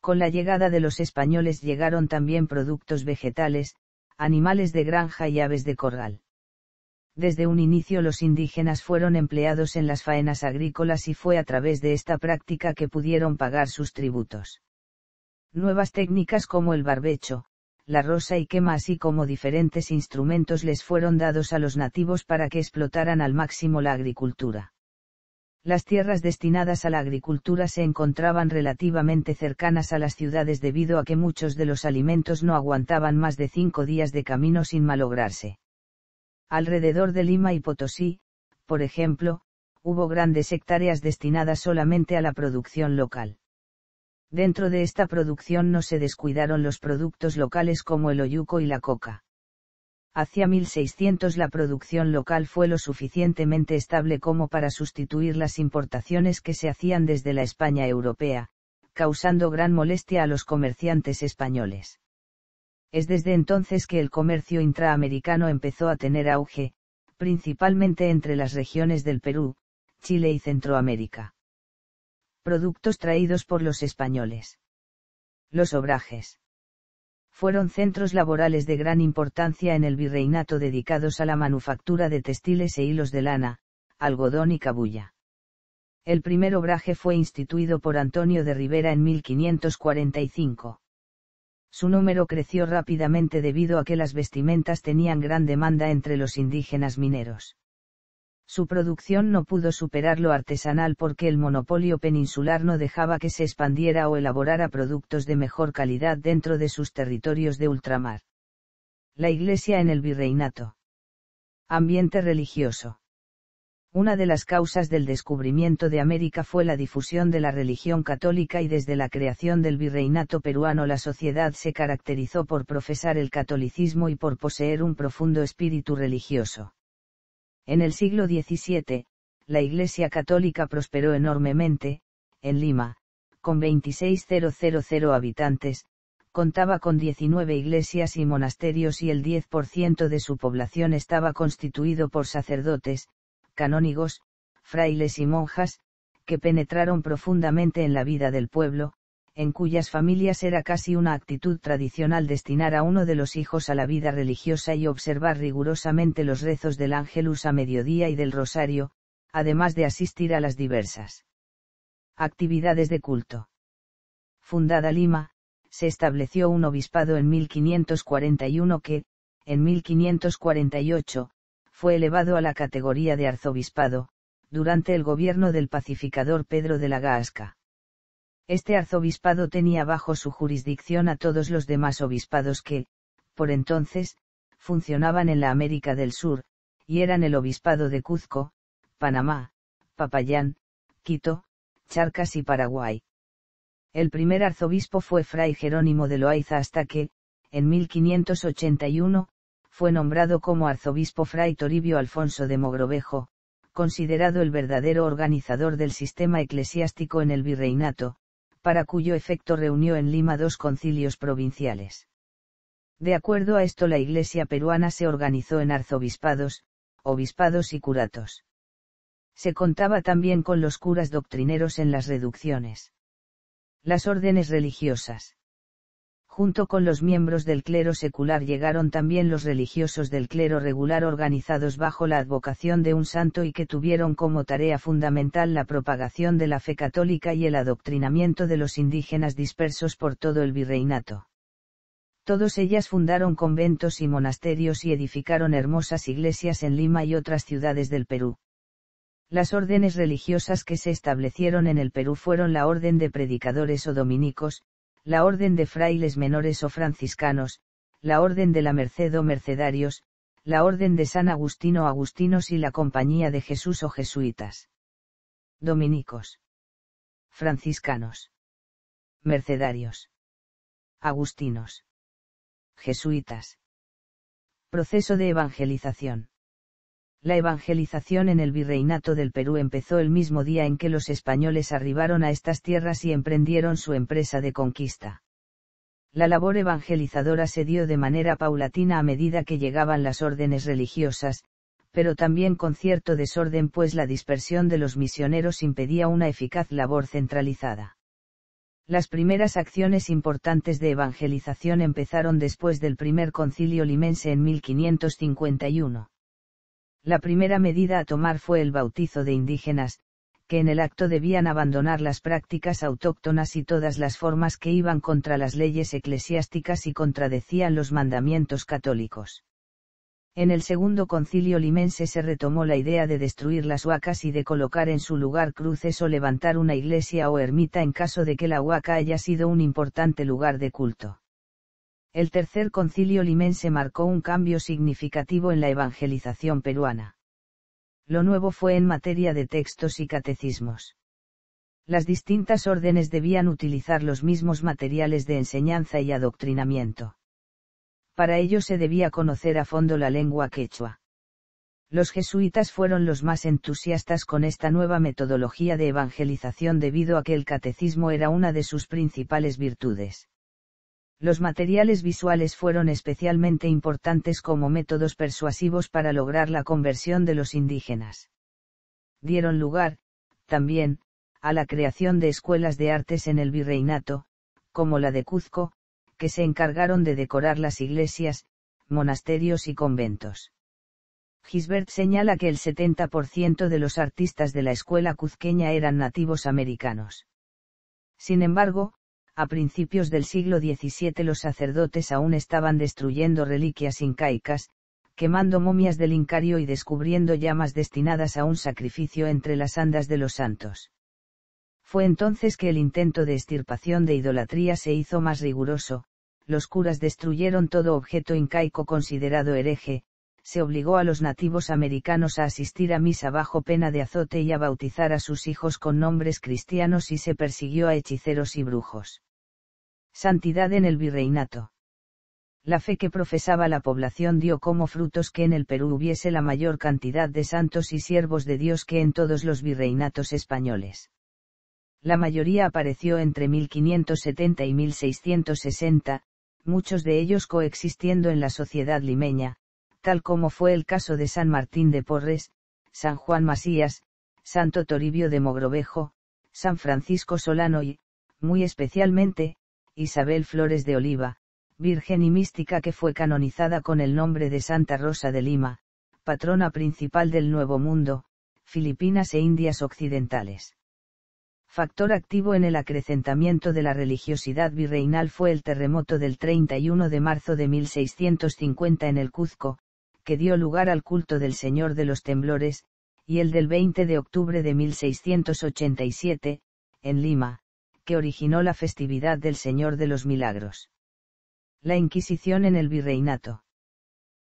Con la llegada de los españoles llegaron también productos vegetales, animales de granja y aves de corral. Desde un inicio los indígenas fueron empleados en las faenas agrícolas y fue a través de esta práctica que pudieron pagar sus tributos. Nuevas técnicas como el barbecho, la rosa y quema así como diferentes instrumentos les fueron dados a los nativos para que explotaran al máximo la agricultura. Las tierras destinadas a la agricultura se encontraban relativamente cercanas a las ciudades debido a que muchos de los alimentos no aguantaban más de cinco días de camino sin malograrse. Alrededor de Lima y Potosí, por ejemplo, hubo grandes hectáreas destinadas solamente a la producción local. Dentro de esta producción no se descuidaron los productos locales como el oyuco y la coca. Hacia 1600 la producción local fue lo suficientemente estable como para sustituir las importaciones que se hacían desde la España europea, causando gran molestia a los comerciantes españoles. Es desde entonces que el comercio intraamericano empezó a tener auge, principalmente entre las regiones del Perú, Chile y Centroamérica. Productos traídos por los españoles. Los obrajes. Fueron centros laborales de gran importancia en el virreinato dedicados a la manufactura de textiles e hilos de lana, algodón y cabulla. El primer obraje fue instituido por Antonio de Rivera en 1545. Su número creció rápidamente debido a que las vestimentas tenían gran demanda entre los indígenas mineros. Su producción no pudo superar lo artesanal porque el monopolio peninsular no dejaba que se expandiera o elaborara productos de mejor calidad dentro de sus territorios de ultramar. La iglesia en el virreinato. Ambiente religioso una de las causas del descubrimiento de América fue la difusión de la religión católica y desde la creación del virreinato peruano la sociedad se caracterizó por profesar el catolicismo y por poseer un profundo espíritu religioso. En el siglo XVII, la Iglesia Católica prosperó enormemente, en Lima, con 26.000 habitantes, contaba con 19 iglesias y monasterios y el 10% de su población estaba constituido por sacerdotes, canónigos, frailes y monjas, que penetraron profundamente en la vida del pueblo, en cuyas familias era casi una actitud tradicional destinar a uno de los hijos a la vida religiosa y observar rigurosamente los rezos del ángelus a mediodía y del rosario, además de asistir a las diversas actividades de culto. Fundada Lima, se estableció un obispado en 1541 que, en 1548, fue elevado a la categoría de arzobispado, durante el gobierno del pacificador Pedro de la Gasca. Este arzobispado tenía bajo su jurisdicción a todos los demás obispados que, por entonces, funcionaban en la América del Sur, y eran el obispado de Cuzco, Panamá, Papayán, Quito, Charcas y Paraguay. El primer arzobispo fue Fray Jerónimo de Loaiza hasta que, en 1581, fue nombrado como arzobispo fray Toribio Alfonso de Mogrovejo, considerado el verdadero organizador del sistema eclesiástico en el virreinato, para cuyo efecto reunió en Lima dos concilios provinciales. De acuerdo a esto la Iglesia peruana se organizó en arzobispados, obispados y curatos. Se contaba también con los curas doctrineros en las reducciones. Las órdenes religiosas. Junto con los miembros del clero secular llegaron también los religiosos del clero regular organizados bajo la advocación de un santo y que tuvieron como tarea fundamental la propagación de la fe católica y el adoctrinamiento de los indígenas dispersos por todo el virreinato. Todos ellas fundaron conventos y monasterios y edificaron hermosas iglesias en Lima y otras ciudades del Perú. Las órdenes religiosas que se establecieron en el Perú fueron la Orden de Predicadores o Dominicos, la Orden de Frailes Menores o Franciscanos, la Orden de la Merced o Mercedarios, la Orden de San Agustino o Agustinos y la Compañía de Jesús o Jesuitas. Dominicos. Franciscanos. Mercedarios. Agustinos. Jesuitas. Proceso de evangelización. La evangelización en el virreinato del Perú empezó el mismo día en que los españoles arribaron a estas tierras y emprendieron su empresa de conquista. La labor evangelizadora se dio de manera paulatina a medida que llegaban las órdenes religiosas, pero también con cierto desorden pues la dispersión de los misioneros impedía una eficaz labor centralizada. Las primeras acciones importantes de evangelización empezaron después del primer concilio limense en 1551. La primera medida a tomar fue el bautizo de indígenas, que en el acto debían abandonar las prácticas autóctonas y todas las formas que iban contra las leyes eclesiásticas y contradecían los mandamientos católicos. En el segundo concilio limense se retomó la idea de destruir las huacas y de colocar en su lugar cruces o levantar una iglesia o ermita en caso de que la huaca haya sido un importante lugar de culto el tercer concilio limense marcó un cambio significativo en la evangelización peruana. Lo nuevo fue en materia de textos y catecismos. Las distintas órdenes debían utilizar los mismos materiales de enseñanza y adoctrinamiento. Para ello se debía conocer a fondo la lengua quechua. Los jesuitas fueron los más entusiastas con esta nueva metodología de evangelización debido a que el catecismo era una de sus principales virtudes los materiales visuales fueron especialmente importantes como métodos persuasivos para lograr la conversión de los indígenas. Dieron lugar, también, a la creación de escuelas de artes en el virreinato, como la de Cuzco, que se encargaron de decorar las iglesias, monasterios y conventos. Gisbert señala que el 70% de los artistas de la escuela cuzqueña eran nativos americanos. Sin embargo, a principios del siglo XVII los sacerdotes aún estaban destruyendo reliquias incaicas, quemando momias del Incario y descubriendo llamas destinadas a un sacrificio entre las andas de los santos. Fue entonces que el intento de extirpación de idolatría se hizo más riguroso, los curas destruyeron todo objeto incaico considerado hereje, se obligó a los nativos americanos a asistir a misa bajo pena de azote y a bautizar a sus hijos con nombres cristianos y se persiguió a hechiceros y brujos santidad en el virreinato. La fe que profesaba la población dio como frutos que en el Perú hubiese la mayor cantidad de santos y siervos de Dios que en todos los virreinatos españoles. La mayoría apareció entre 1570 y 1660, muchos de ellos coexistiendo en la sociedad limeña, tal como fue el caso de San Martín de Porres, San Juan Masías, Santo Toribio de Mogrovejo, San Francisco Solano y, muy especialmente, Isabel Flores de Oliva, virgen y mística que fue canonizada con el nombre de Santa Rosa de Lima, patrona principal del Nuevo Mundo, Filipinas e Indias Occidentales. Factor activo en el acrecentamiento de la religiosidad virreinal fue el terremoto del 31 de marzo de 1650 en el Cuzco, que dio lugar al culto del Señor de los Temblores, y el del 20 de octubre de 1687, en Lima, que originó la festividad del Señor de los Milagros. La Inquisición en el Virreinato.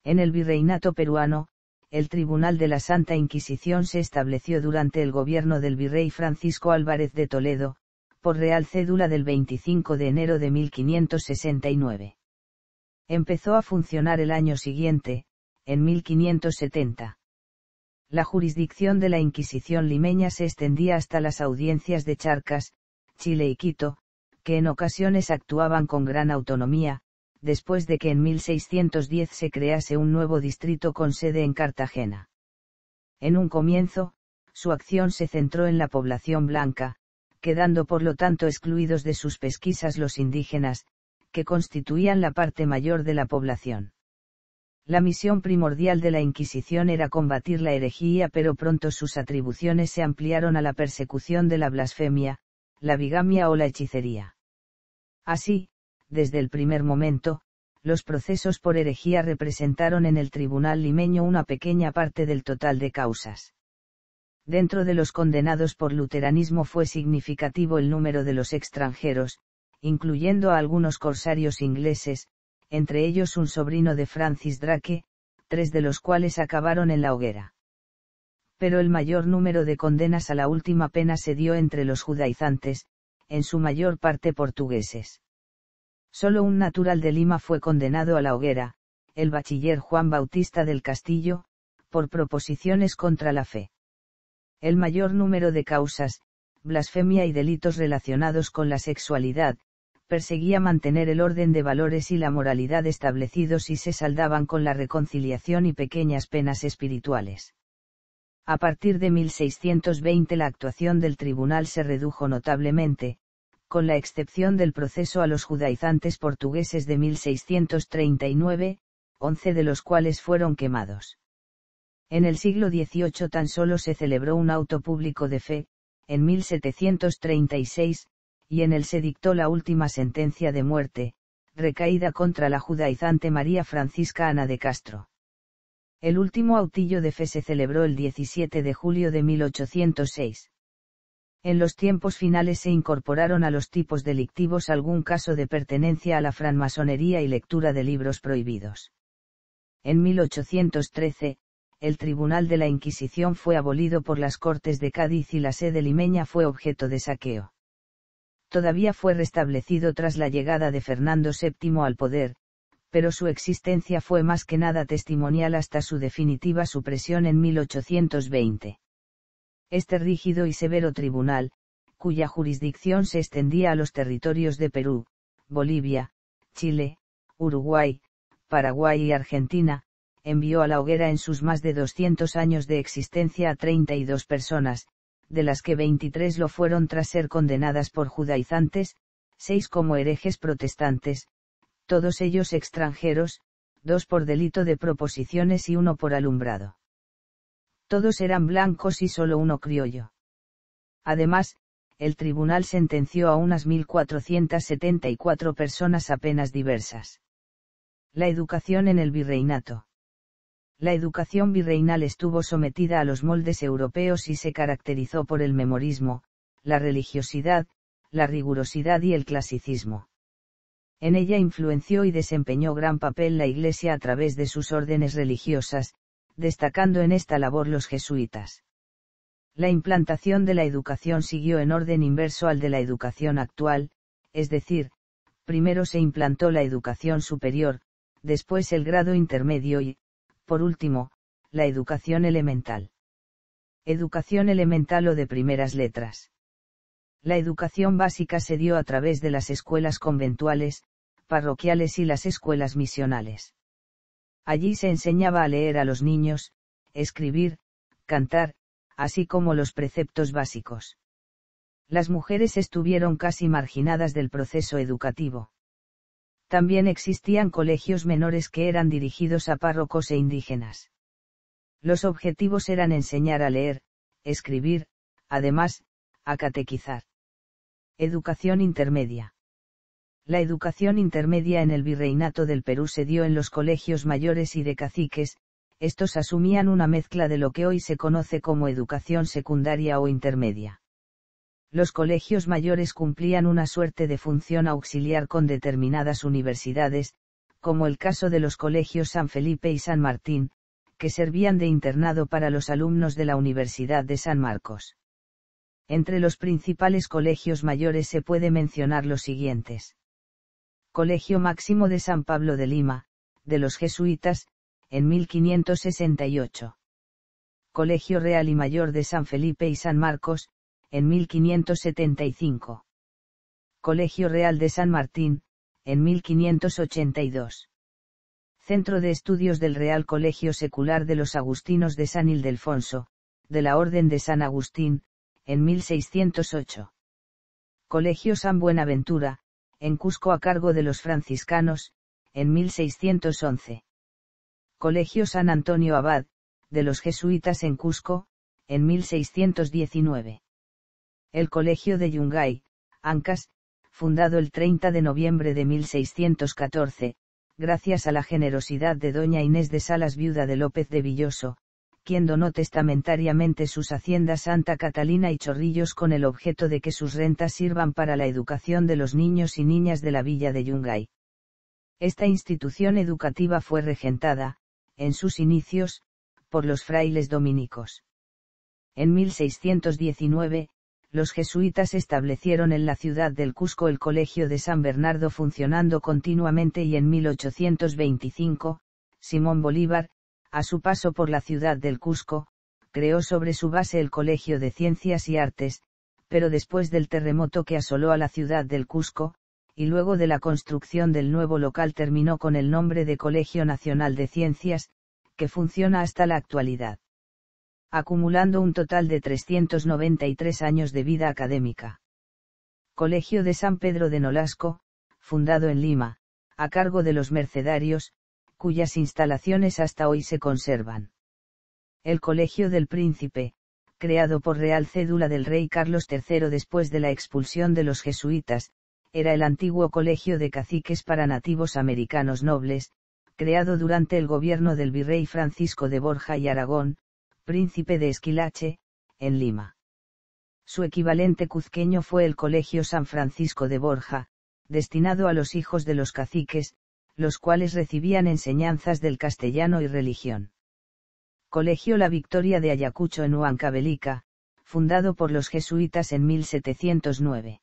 En el Virreinato peruano, el Tribunal de la Santa Inquisición se estableció durante el gobierno del virrey Francisco Álvarez de Toledo, por Real Cédula del 25 de enero de 1569. Empezó a funcionar el año siguiente, en 1570. La jurisdicción de la Inquisición limeña se extendía hasta las audiencias de Charcas, Chile y Quito, que en ocasiones actuaban con gran autonomía, después de que en 1610 se crease un nuevo distrito con sede en Cartagena. En un comienzo, su acción se centró en la población blanca, quedando por lo tanto excluidos de sus pesquisas los indígenas, que constituían la parte mayor de la población. La misión primordial de la Inquisición era combatir la herejía, pero pronto sus atribuciones se ampliaron a la persecución de la blasfemia, la bigamia o la hechicería. Así, desde el primer momento, los procesos por herejía representaron en el tribunal limeño una pequeña parte del total de causas. Dentro de los condenados por luteranismo fue significativo el número de los extranjeros, incluyendo a algunos corsarios ingleses, entre ellos un sobrino de Francis Drake, tres de los cuales acabaron en la hoguera pero el mayor número de condenas a la última pena se dio entre los judaizantes, en su mayor parte portugueses. Solo un natural de Lima fue condenado a la hoguera, el bachiller Juan Bautista del Castillo, por proposiciones contra la fe. El mayor número de causas, blasfemia y delitos relacionados con la sexualidad, perseguía mantener el orden de valores y la moralidad establecidos y se saldaban con la reconciliación y pequeñas penas espirituales. A partir de 1620 la actuación del tribunal se redujo notablemente, con la excepción del proceso a los judaizantes portugueses de 1639, once de los cuales fueron quemados. En el siglo XVIII tan solo se celebró un auto público de fe, en 1736, y en él se dictó la última sentencia de muerte, recaída contra la judaizante María Francisca Ana de Castro. El último autillo de fe se celebró el 17 de julio de 1806. En los tiempos finales se incorporaron a los tipos delictivos algún caso de pertenencia a la franmasonería y lectura de libros prohibidos. En 1813, el Tribunal de la Inquisición fue abolido por las Cortes de Cádiz y la sede limeña fue objeto de saqueo. Todavía fue restablecido tras la llegada de Fernando VII al poder, pero su existencia fue más que nada testimonial hasta su definitiva supresión en 1820. Este rígido y severo tribunal, cuya jurisdicción se extendía a los territorios de Perú, Bolivia, Chile, Uruguay, Paraguay y Argentina, envió a la hoguera en sus más de 200 años de existencia a 32 personas, de las que 23 lo fueron tras ser condenadas por judaizantes, 6 como herejes protestantes, todos ellos extranjeros, dos por delito de proposiciones y uno por alumbrado. Todos eran blancos y solo uno criollo. Además, el tribunal sentenció a unas 1.474 personas apenas diversas. La educación en el virreinato. La educación virreinal estuvo sometida a los moldes europeos y se caracterizó por el memorismo, la religiosidad, la rigurosidad y el clasicismo. En ella influenció y desempeñó gran papel la Iglesia a través de sus órdenes religiosas, destacando en esta labor los jesuitas. La implantación de la educación siguió en orden inverso al de la educación actual, es decir, primero se implantó la educación superior, después el grado intermedio y, por último, la educación elemental. Educación elemental o de primeras letras. La educación básica se dio a través de las escuelas conventuales, parroquiales y las escuelas misionales. Allí se enseñaba a leer a los niños, escribir, cantar, así como los preceptos básicos. Las mujeres estuvieron casi marginadas del proceso educativo. También existían colegios menores que eran dirigidos a párrocos e indígenas. Los objetivos eran enseñar a leer, escribir, además, a catequizar. Educación intermedia. La educación intermedia en el virreinato del Perú se dio en los colegios mayores y de caciques, estos asumían una mezcla de lo que hoy se conoce como educación secundaria o intermedia. Los colegios mayores cumplían una suerte de función auxiliar con determinadas universidades, como el caso de los colegios San Felipe y San Martín, que servían de internado para los alumnos de la Universidad de San Marcos. Entre los principales colegios mayores se puede mencionar los siguientes. Colegio Máximo de San Pablo de Lima, de los jesuitas, en 1568. Colegio Real y Mayor de San Felipe y San Marcos, en 1575. Colegio Real de San Martín, en 1582. Centro de Estudios del Real Colegio Secular de los Agustinos de San Ildefonso, de la Orden de San Agustín, en 1608. Colegio San Buenaventura, en Cusco a cargo de los franciscanos, en 1611. Colegio San Antonio Abad, de los jesuitas en Cusco, en 1619. El Colegio de Yungay, Ancas, fundado el 30 de noviembre de 1614, gracias a la generosidad de doña Inés de Salas viuda de López de Villoso, quien donó testamentariamente sus haciendas Santa Catalina y Chorrillos con el objeto de que sus rentas sirvan para la educación de los niños y niñas de la villa de Yungay. Esta institución educativa fue regentada, en sus inicios, por los frailes dominicos. En 1619, los jesuitas establecieron en la ciudad del Cusco el Colegio de San Bernardo funcionando continuamente y en 1825, Simón Bolívar, a su paso por la ciudad del Cusco, creó sobre su base el Colegio de Ciencias y Artes, pero después del terremoto que asoló a la ciudad del Cusco, y luego de la construcción del nuevo local terminó con el nombre de Colegio Nacional de Ciencias, que funciona hasta la actualidad. Acumulando un total de 393 años de vida académica. Colegio de San Pedro de Nolasco, fundado en Lima, a cargo de los mercedarios, cuyas instalaciones hasta hoy se conservan. El Colegio del Príncipe, creado por Real Cédula del Rey Carlos III después de la expulsión de los jesuitas, era el antiguo colegio de caciques para nativos americanos nobles, creado durante el gobierno del virrey Francisco de Borja y Aragón, príncipe de Esquilache, en Lima. Su equivalente cuzqueño fue el Colegio San Francisco de Borja, destinado a los hijos de los caciques, los cuales recibían enseñanzas del castellano y religión. Colegio La Victoria de Ayacucho en Huancabelica, fundado por los jesuitas en 1709.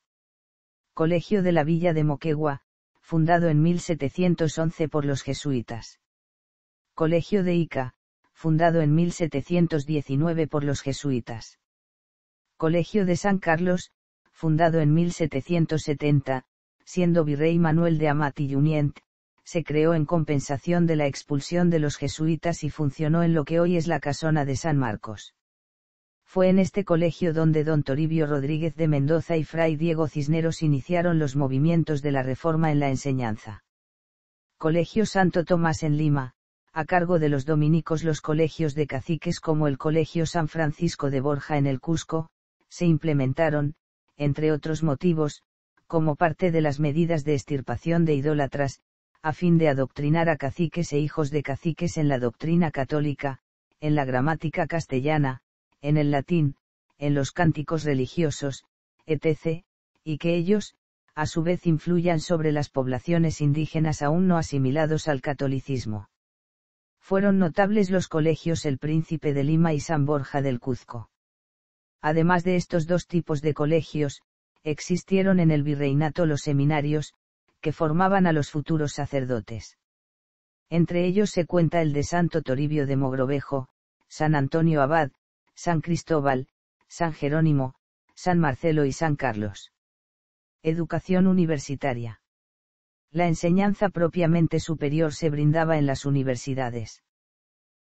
Colegio de la Villa de Moquegua, fundado en 1711 por los jesuitas. Colegio de Ica, fundado en 1719 por los jesuitas. Colegio de San Carlos, fundado en 1770, siendo virrey Manuel de Amat se creó en compensación de la expulsión de los jesuitas y funcionó en lo que hoy es la casona de San Marcos. Fue en este colegio donde don Toribio Rodríguez de Mendoza y fray Diego Cisneros iniciaron los movimientos de la reforma en la enseñanza. Colegio Santo Tomás en Lima, a cargo de los dominicos los colegios de caciques como el Colegio San Francisco de Borja en el Cusco, se implementaron, entre otros motivos, como parte de las medidas de extirpación de idólatras, a fin de adoctrinar a caciques e hijos de caciques en la doctrina católica, en la gramática castellana, en el latín, en los cánticos religiosos, etc., y que ellos, a su vez, influyan sobre las poblaciones indígenas aún no asimilados al catolicismo. Fueron notables los colegios El Príncipe de Lima y San Borja del Cuzco. Además de estos dos tipos de colegios, existieron en el virreinato los seminarios, que formaban a los futuros sacerdotes. Entre ellos se cuenta el de Santo Toribio de Mogrovejo, San Antonio Abad, San Cristóbal, San Jerónimo, San Marcelo y San Carlos. Educación universitaria. La enseñanza propiamente superior se brindaba en las universidades.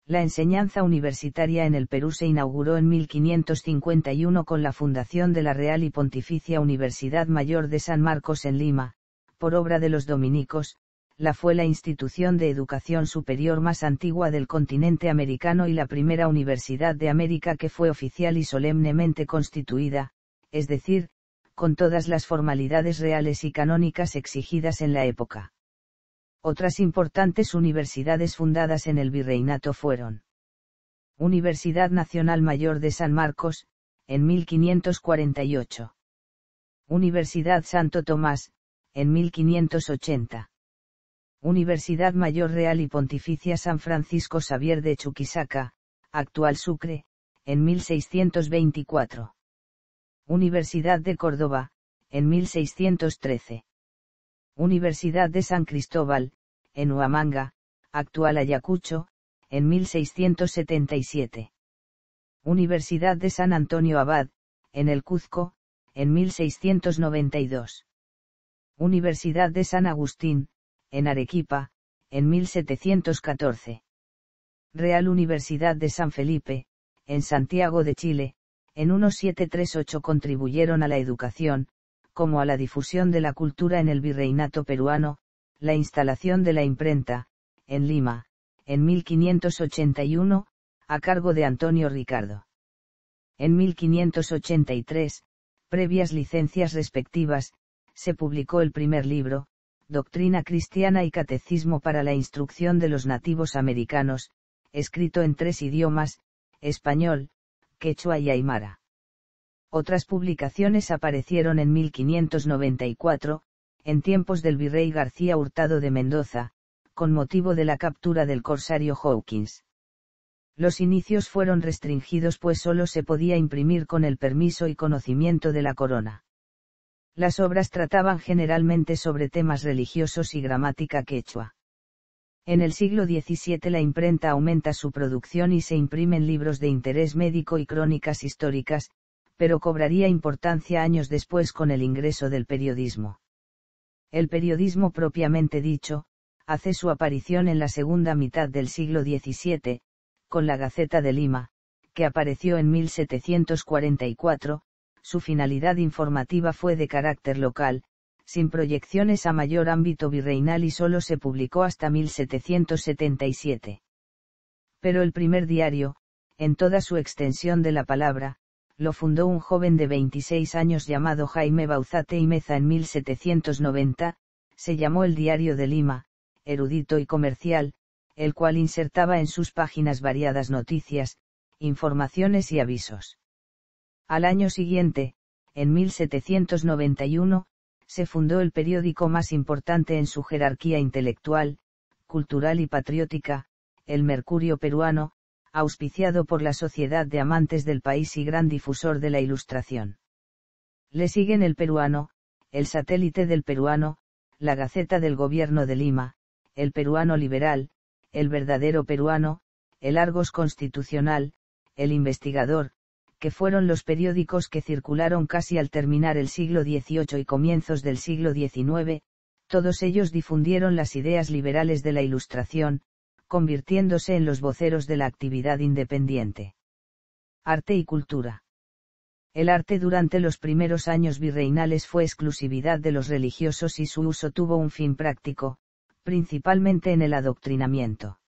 La enseñanza universitaria en el Perú se inauguró en 1551 con la fundación de la Real y Pontificia Universidad Mayor de San Marcos en Lima, por obra de los dominicos, la fue la institución de educación superior más antigua del continente americano y la primera universidad de América que fue oficial y solemnemente constituida, es decir, con todas las formalidades reales y canónicas exigidas en la época. Otras importantes universidades fundadas en el virreinato fueron Universidad Nacional Mayor de San Marcos, en 1548. Universidad Santo Tomás, en 1580. Universidad Mayor Real y Pontificia San Francisco Xavier de Chuquisaca, actual Sucre, en 1624. Universidad de Córdoba, en 1613. Universidad de San Cristóbal, en Huamanga, actual Ayacucho, en 1677. Universidad de San Antonio Abad, en el Cuzco, en 1692. Universidad de San Agustín, en Arequipa, en 1714. Real Universidad de San Felipe, en Santiago de Chile, en 1738 contribuyeron a la educación, como a la difusión de la cultura en el virreinato peruano, la instalación de la imprenta, en Lima, en 1581, a cargo de Antonio Ricardo. En 1583, previas licencias respectivas, se publicó el primer libro, Doctrina Cristiana y Catecismo para la Instrucción de los Nativos Americanos, escrito en tres idiomas, español, quechua y aymara. Otras publicaciones aparecieron en 1594, en tiempos del virrey García Hurtado de Mendoza, con motivo de la captura del corsario Hawkins. Los inicios fueron restringidos pues solo se podía imprimir con el permiso y conocimiento de la corona. Las obras trataban generalmente sobre temas religiosos y gramática quechua. En el siglo XVII la imprenta aumenta su producción y se imprimen libros de interés médico y crónicas históricas, pero cobraría importancia años después con el ingreso del periodismo. El periodismo propiamente dicho, hace su aparición en la segunda mitad del siglo XVII, con la Gaceta de Lima, que apareció en 1744, su finalidad informativa fue de carácter local, sin proyecciones a mayor ámbito virreinal y solo se publicó hasta 1777. Pero el primer diario, en toda su extensión de la palabra, lo fundó un joven de 26 años llamado Jaime Bauzate y Meza en 1790, se llamó el Diario de Lima, erudito y comercial, el cual insertaba en sus páginas variadas noticias, informaciones y avisos. Al año siguiente, en 1791, se fundó el periódico más importante en su jerarquía intelectual, cultural y patriótica, el Mercurio Peruano, auspiciado por la Sociedad de Amantes del País y gran difusor de la Ilustración. Le siguen el Peruano, el Satélite del Peruano, la Gaceta del Gobierno de Lima, el Peruano Liberal, el Verdadero Peruano, el Argos Constitucional, el Investigador, que fueron los periódicos que circularon casi al terminar el siglo XVIII y comienzos del siglo XIX, todos ellos difundieron las ideas liberales de la Ilustración, convirtiéndose en los voceros de la actividad independiente. Arte y cultura. El arte durante los primeros años virreinales fue exclusividad de los religiosos y su uso tuvo un fin práctico, principalmente en el adoctrinamiento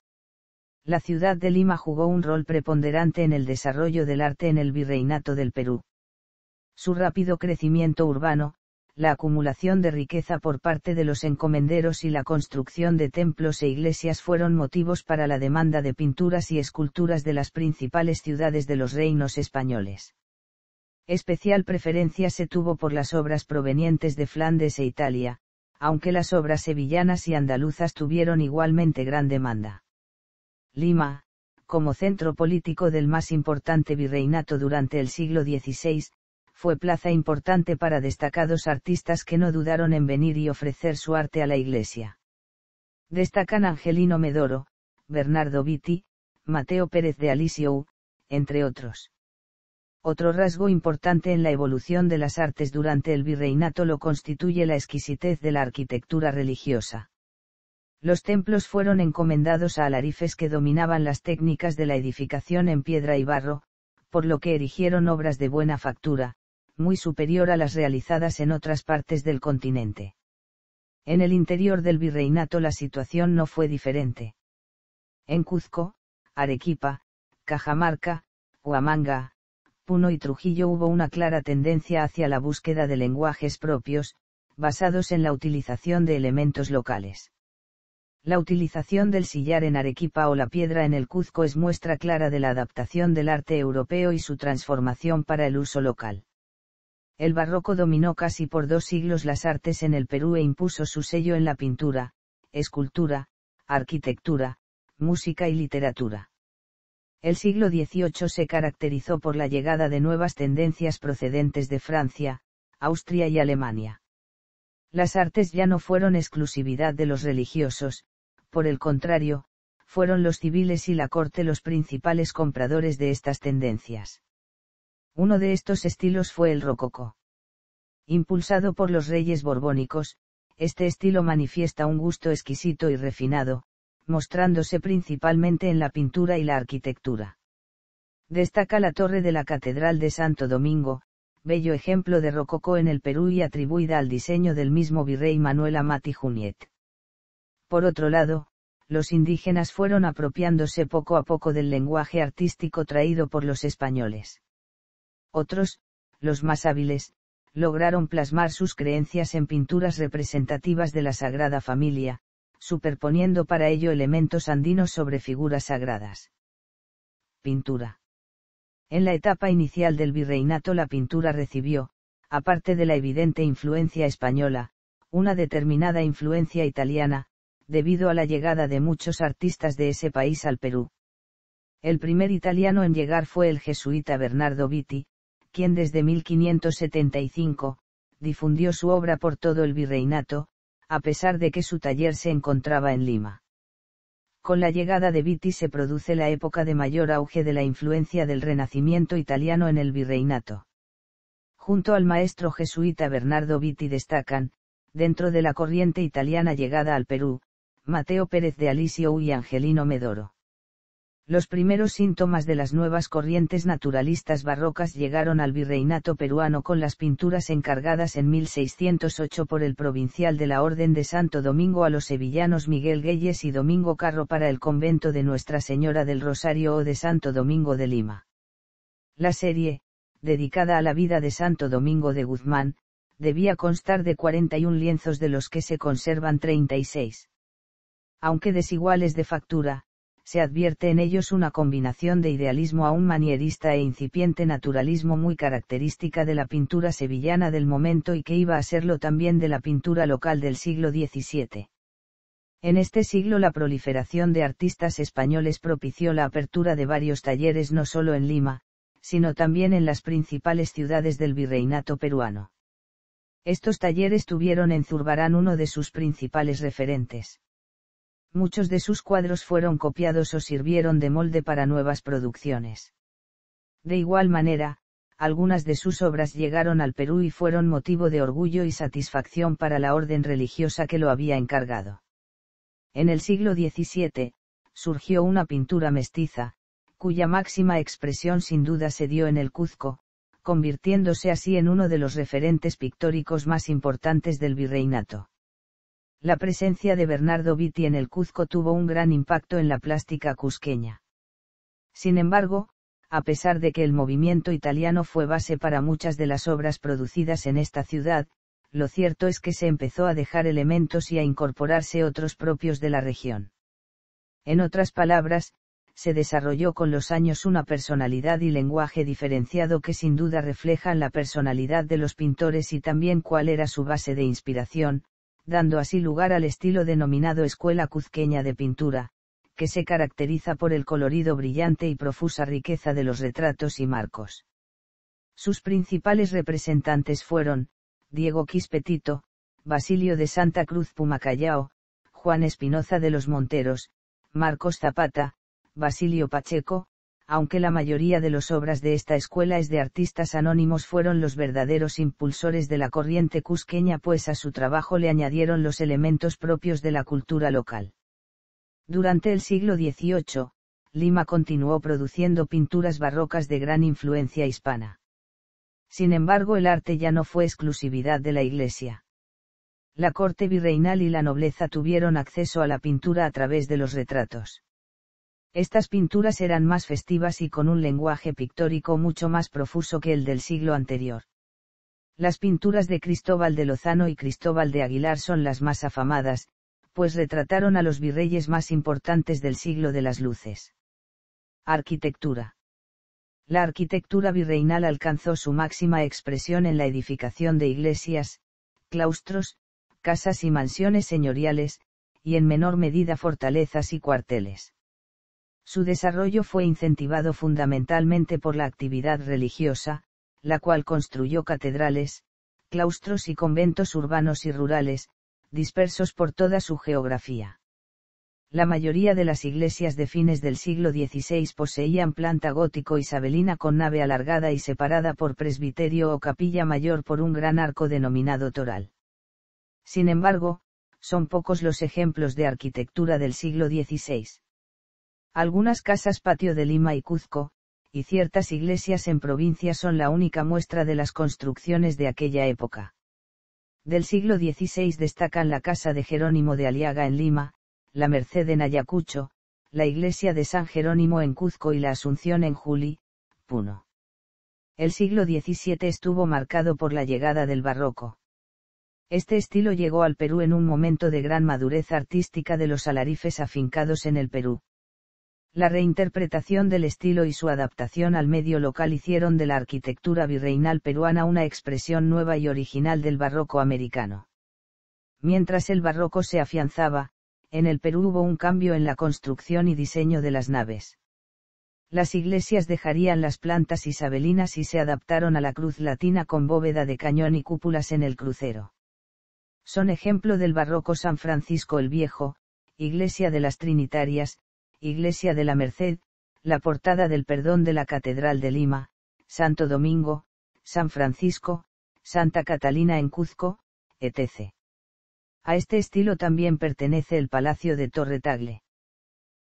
la ciudad de Lima jugó un rol preponderante en el desarrollo del arte en el virreinato del Perú. Su rápido crecimiento urbano, la acumulación de riqueza por parte de los encomenderos y la construcción de templos e iglesias fueron motivos para la demanda de pinturas y esculturas de las principales ciudades de los reinos españoles. Especial preferencia se tuvo por las obras provenientes de Flandes e Italia, aunque las obras sevillanas y andaluzas tuvieron igualmente gran demanda Lima, como centro político del más importante virreinato durante el siglo XVI, fue plaza importante para destacados artistas que no dudaron en venir y ofrecer su arte a la iglesia. Destacan Angelino Medoro, Bernardo Vitti, Mateo Pérez de Alisio, entre otros. Otro rasgo importante en la evolución de las artes durante el virreinato lo constituye la exquisitez de la arquitectura religiosa. Los templos fueron encomendados a alarifes que dominaban las técnicas de la edificación en piedra y barro, por lo que erigieron obras de buena factura, muy superior a las realizadas en otras partes del continente. En el interior del virreinato la situación no fue diferente. En Cuzco, Arequipa, Cajamarca, Huamanga, Puno y Trujillo hubo una clara tendencia hacia la búsqueda de lenguajes propios, basados en la utilización de elementos locales. La utilización del sillar en Arequipa o la piedra en el Cuzco es muestra clara de la adaptación del arte europeo y su transformación para el uso local. El barroco dominó casi por dos siglos las artes en el Perú e impuso su sello en la pintura, escultura, arquitectura, música y literatura. El siglo XVIII se caracterizó por la llegada de nuevas tendencias procedentes de Francia, Austria y Alemania. Las artes ya no fueron exclusividad de los religiosos, por el contrario, fueron los civiles y la corte los principales compradores de estas tendencias. Uno de estos estilos fue el rococó. Impulsado por los reyes borbónicos, este estilo manifiesta un gusto exquisito y refinado, mostrándose principalmente en la pintura y la arquitectura. Destaca la torre de la Catedral de Santo Domingo, bello ejemplo de rococó en el Perú y atribuida al diseño del mismo virrey Manuel Amati Juniet. Por otro lado, los indígenas fueron apropiándose poco a poco del lenguaje artístico traído por los españoles. Otros, los más hábiles, lograron plasmar sus creencias en pinturas representativas de la Sagrada Familia, superponiendo para ello elementos andinos sobre figuras sagradas. Pintura. En la etapa inicial del virreinato la pintura recibió, aparte de la evidente influencia española, una determinada influencia italiana, debido a la llegada de muchos artistas de ese país al Perú. El primer italiano en llegar fue el jesuita Bernardo Vitti, quien desde 1575, difundió su obra por todo el virreinato, a pesar de que su taller se encontraba en Lima. Con la llegada de Vitti se produce la época de mayor auge de la influencia del Renacimiento italiano en el virreinato. Junto al maestro jesuita Bernardo Vitti destacan, dentro de la corriente italiana llegada al Perú, Mateo Pérez de Alisio y Angelino Medoro. Los primeros síntomas de las nuevas corrientes naturalistas barrocas llegaron al virreinato peruano con las pinturas encargadas en 1608 por el provincial de la Orden de Santo Domingo a los sevillanos Miguel Guelles y Domingo Carro para el convento de Nuestra Señora del Rosario o de Santo Domingo de Lima. La serie, dedicada a la vida de Santo Domingo de Guzmán, debía constar de 41 lienzos de los que se conservan 36 aunque desiguales de factura, se advierte en ellos una combinación de idealismo aún manierista e incipiente naturalismo muy característica de la pintura sevillana del momento y que iba a serlo también de la pintura local del siglo XVII. En este siglo la proliferación de artistas españoles propició la apertura de varios talleres no solo en Lima, sino también en las principales ciudades del virreinato peruano. Estos talleres tuvieron en Zurbarán uno de sus principales referentes muchos de sus cuadros fueron copiados o sirvieron de molde para nuevas producciones. De igual manera, algunas de sus obras llegaron al Perú y fueron motivo de orgullo y satisfacción para la orden religiosa que lo había encargado. En el siglo XVII, surgió una pintura mestiza, cuya máxima expresión sin duda se dio en el Cuzco, convirtiéndose así en uno de los referentes pictóricos más importantes del virreinato la presencia de Bernardo Vitti en el Cuzco tuvo un gran impacto en la plástica cusqueña. Sin embargo, a pesar de que el movimiento italiano fue base para muchas de las obras producidas en esta ciudad, lo cierto es que se empezó a dejar elementos y a incorporarse otros propios de la región. En otras palabras, se desarrolló con los años una personalidad y lenguaje diferenciado que sin duda reflejan la personalidad de los pintores y también cuál era su base de inspiración, dando así lugar al estilo denominado Escuela Cuzqueña de Pintura, que se caracteriza por el colorido brillante y profusa riqueza de los retratos y marcos. Sus principales representantes fueron, Diego Quispetito, Basilio de Santa Cruz Pumacallao, Juan Espinoza de los Monteros, Marcos Zapata, Basilio Pacheco, aunque la mayoría de las obras de esta escuela es de artistas anónimos fueron los verdaderos impulsores de la corriente cusqueña pues a su trabajo le añadieron los elementos propios de la cultura local. Durante el siglo XVIII, Lima continuó produciendo pinturas barrocas de gran influencia hispana. Sin embargo, el arte ya no fue exclusividad de la Iglesia. La corte virreinal y la nobleza tuvieron acceso a la pintura a través de los retratos. Estas pinturas eran más festivas y con un lenguaje pictórico mucho más profuso que el del siglo anterior. Las pinturas de Cristóbal de Lozano y Cristóbal de Aguilar son las más afamadas, pues retrataron a los virreyes más importantes del siglo de las luces. Arquitectura. La arquitectura virreinal alcanzó su máxima expresión en la edificación de iglesias, claustros, casas y mansiones señoriales, y en menor medida fortalezas y cuarteles. Su desarrollo fue incentivado fundamentalmente por la actividad religiosa, la cual construyó catedrales, claustros y conventos urbanos y rurales, dispersos por toda su geografía. La mayoría de las iglesias de fines del siglo XVI poseían planta gótico-isabelina con nave alargada y separada por presbiterio o capilla mayor por un gran arco denominado toral. Sin embargo, son pocos los ejemplos de arquitectura del siglo XVI. Algunas casas patio de Lima y Cuzco, y ciertas iglesias en provincia son la única muestra de las construcciones de aquella época. Del siglo XVI destacan la casa de Jerónimo de Aliaga en Lima, la Merced en Ayacucho, la iglesia de San Jerónimo en Cuzco y la Asunción en Juli, Puno. El siglo XVII estuvo marcado por la llegada del barroco. Este estilo llegó al Perú en un momento de gran madurez artística de los alarifes afincados en el Perú. La reinterpretación del estilo y su adaptación al medio local hicieron de la arquitectura virreinal peruana una expresión nueva y original del barroco americano. Mientras el barroco se afianzaba, en el Perú hubo un cambio en la construcción y diseño de las naves. Las iglesias dejarían las plantas isabelinas y se adaptaron a la cruz latina con bóveda de cañón y cúpulas en el crucero. Son ejemplo del barroco San Francisco el Viejo, iglesia de las Trinitarias, Iglesia de la Merced, la portada del perdón de la Catedral de Lima, Santo Domingo, San Francisco, Santa Catalina en Cuzco, etc. A este estilo también pertenece el Palacio de Torre Tagle.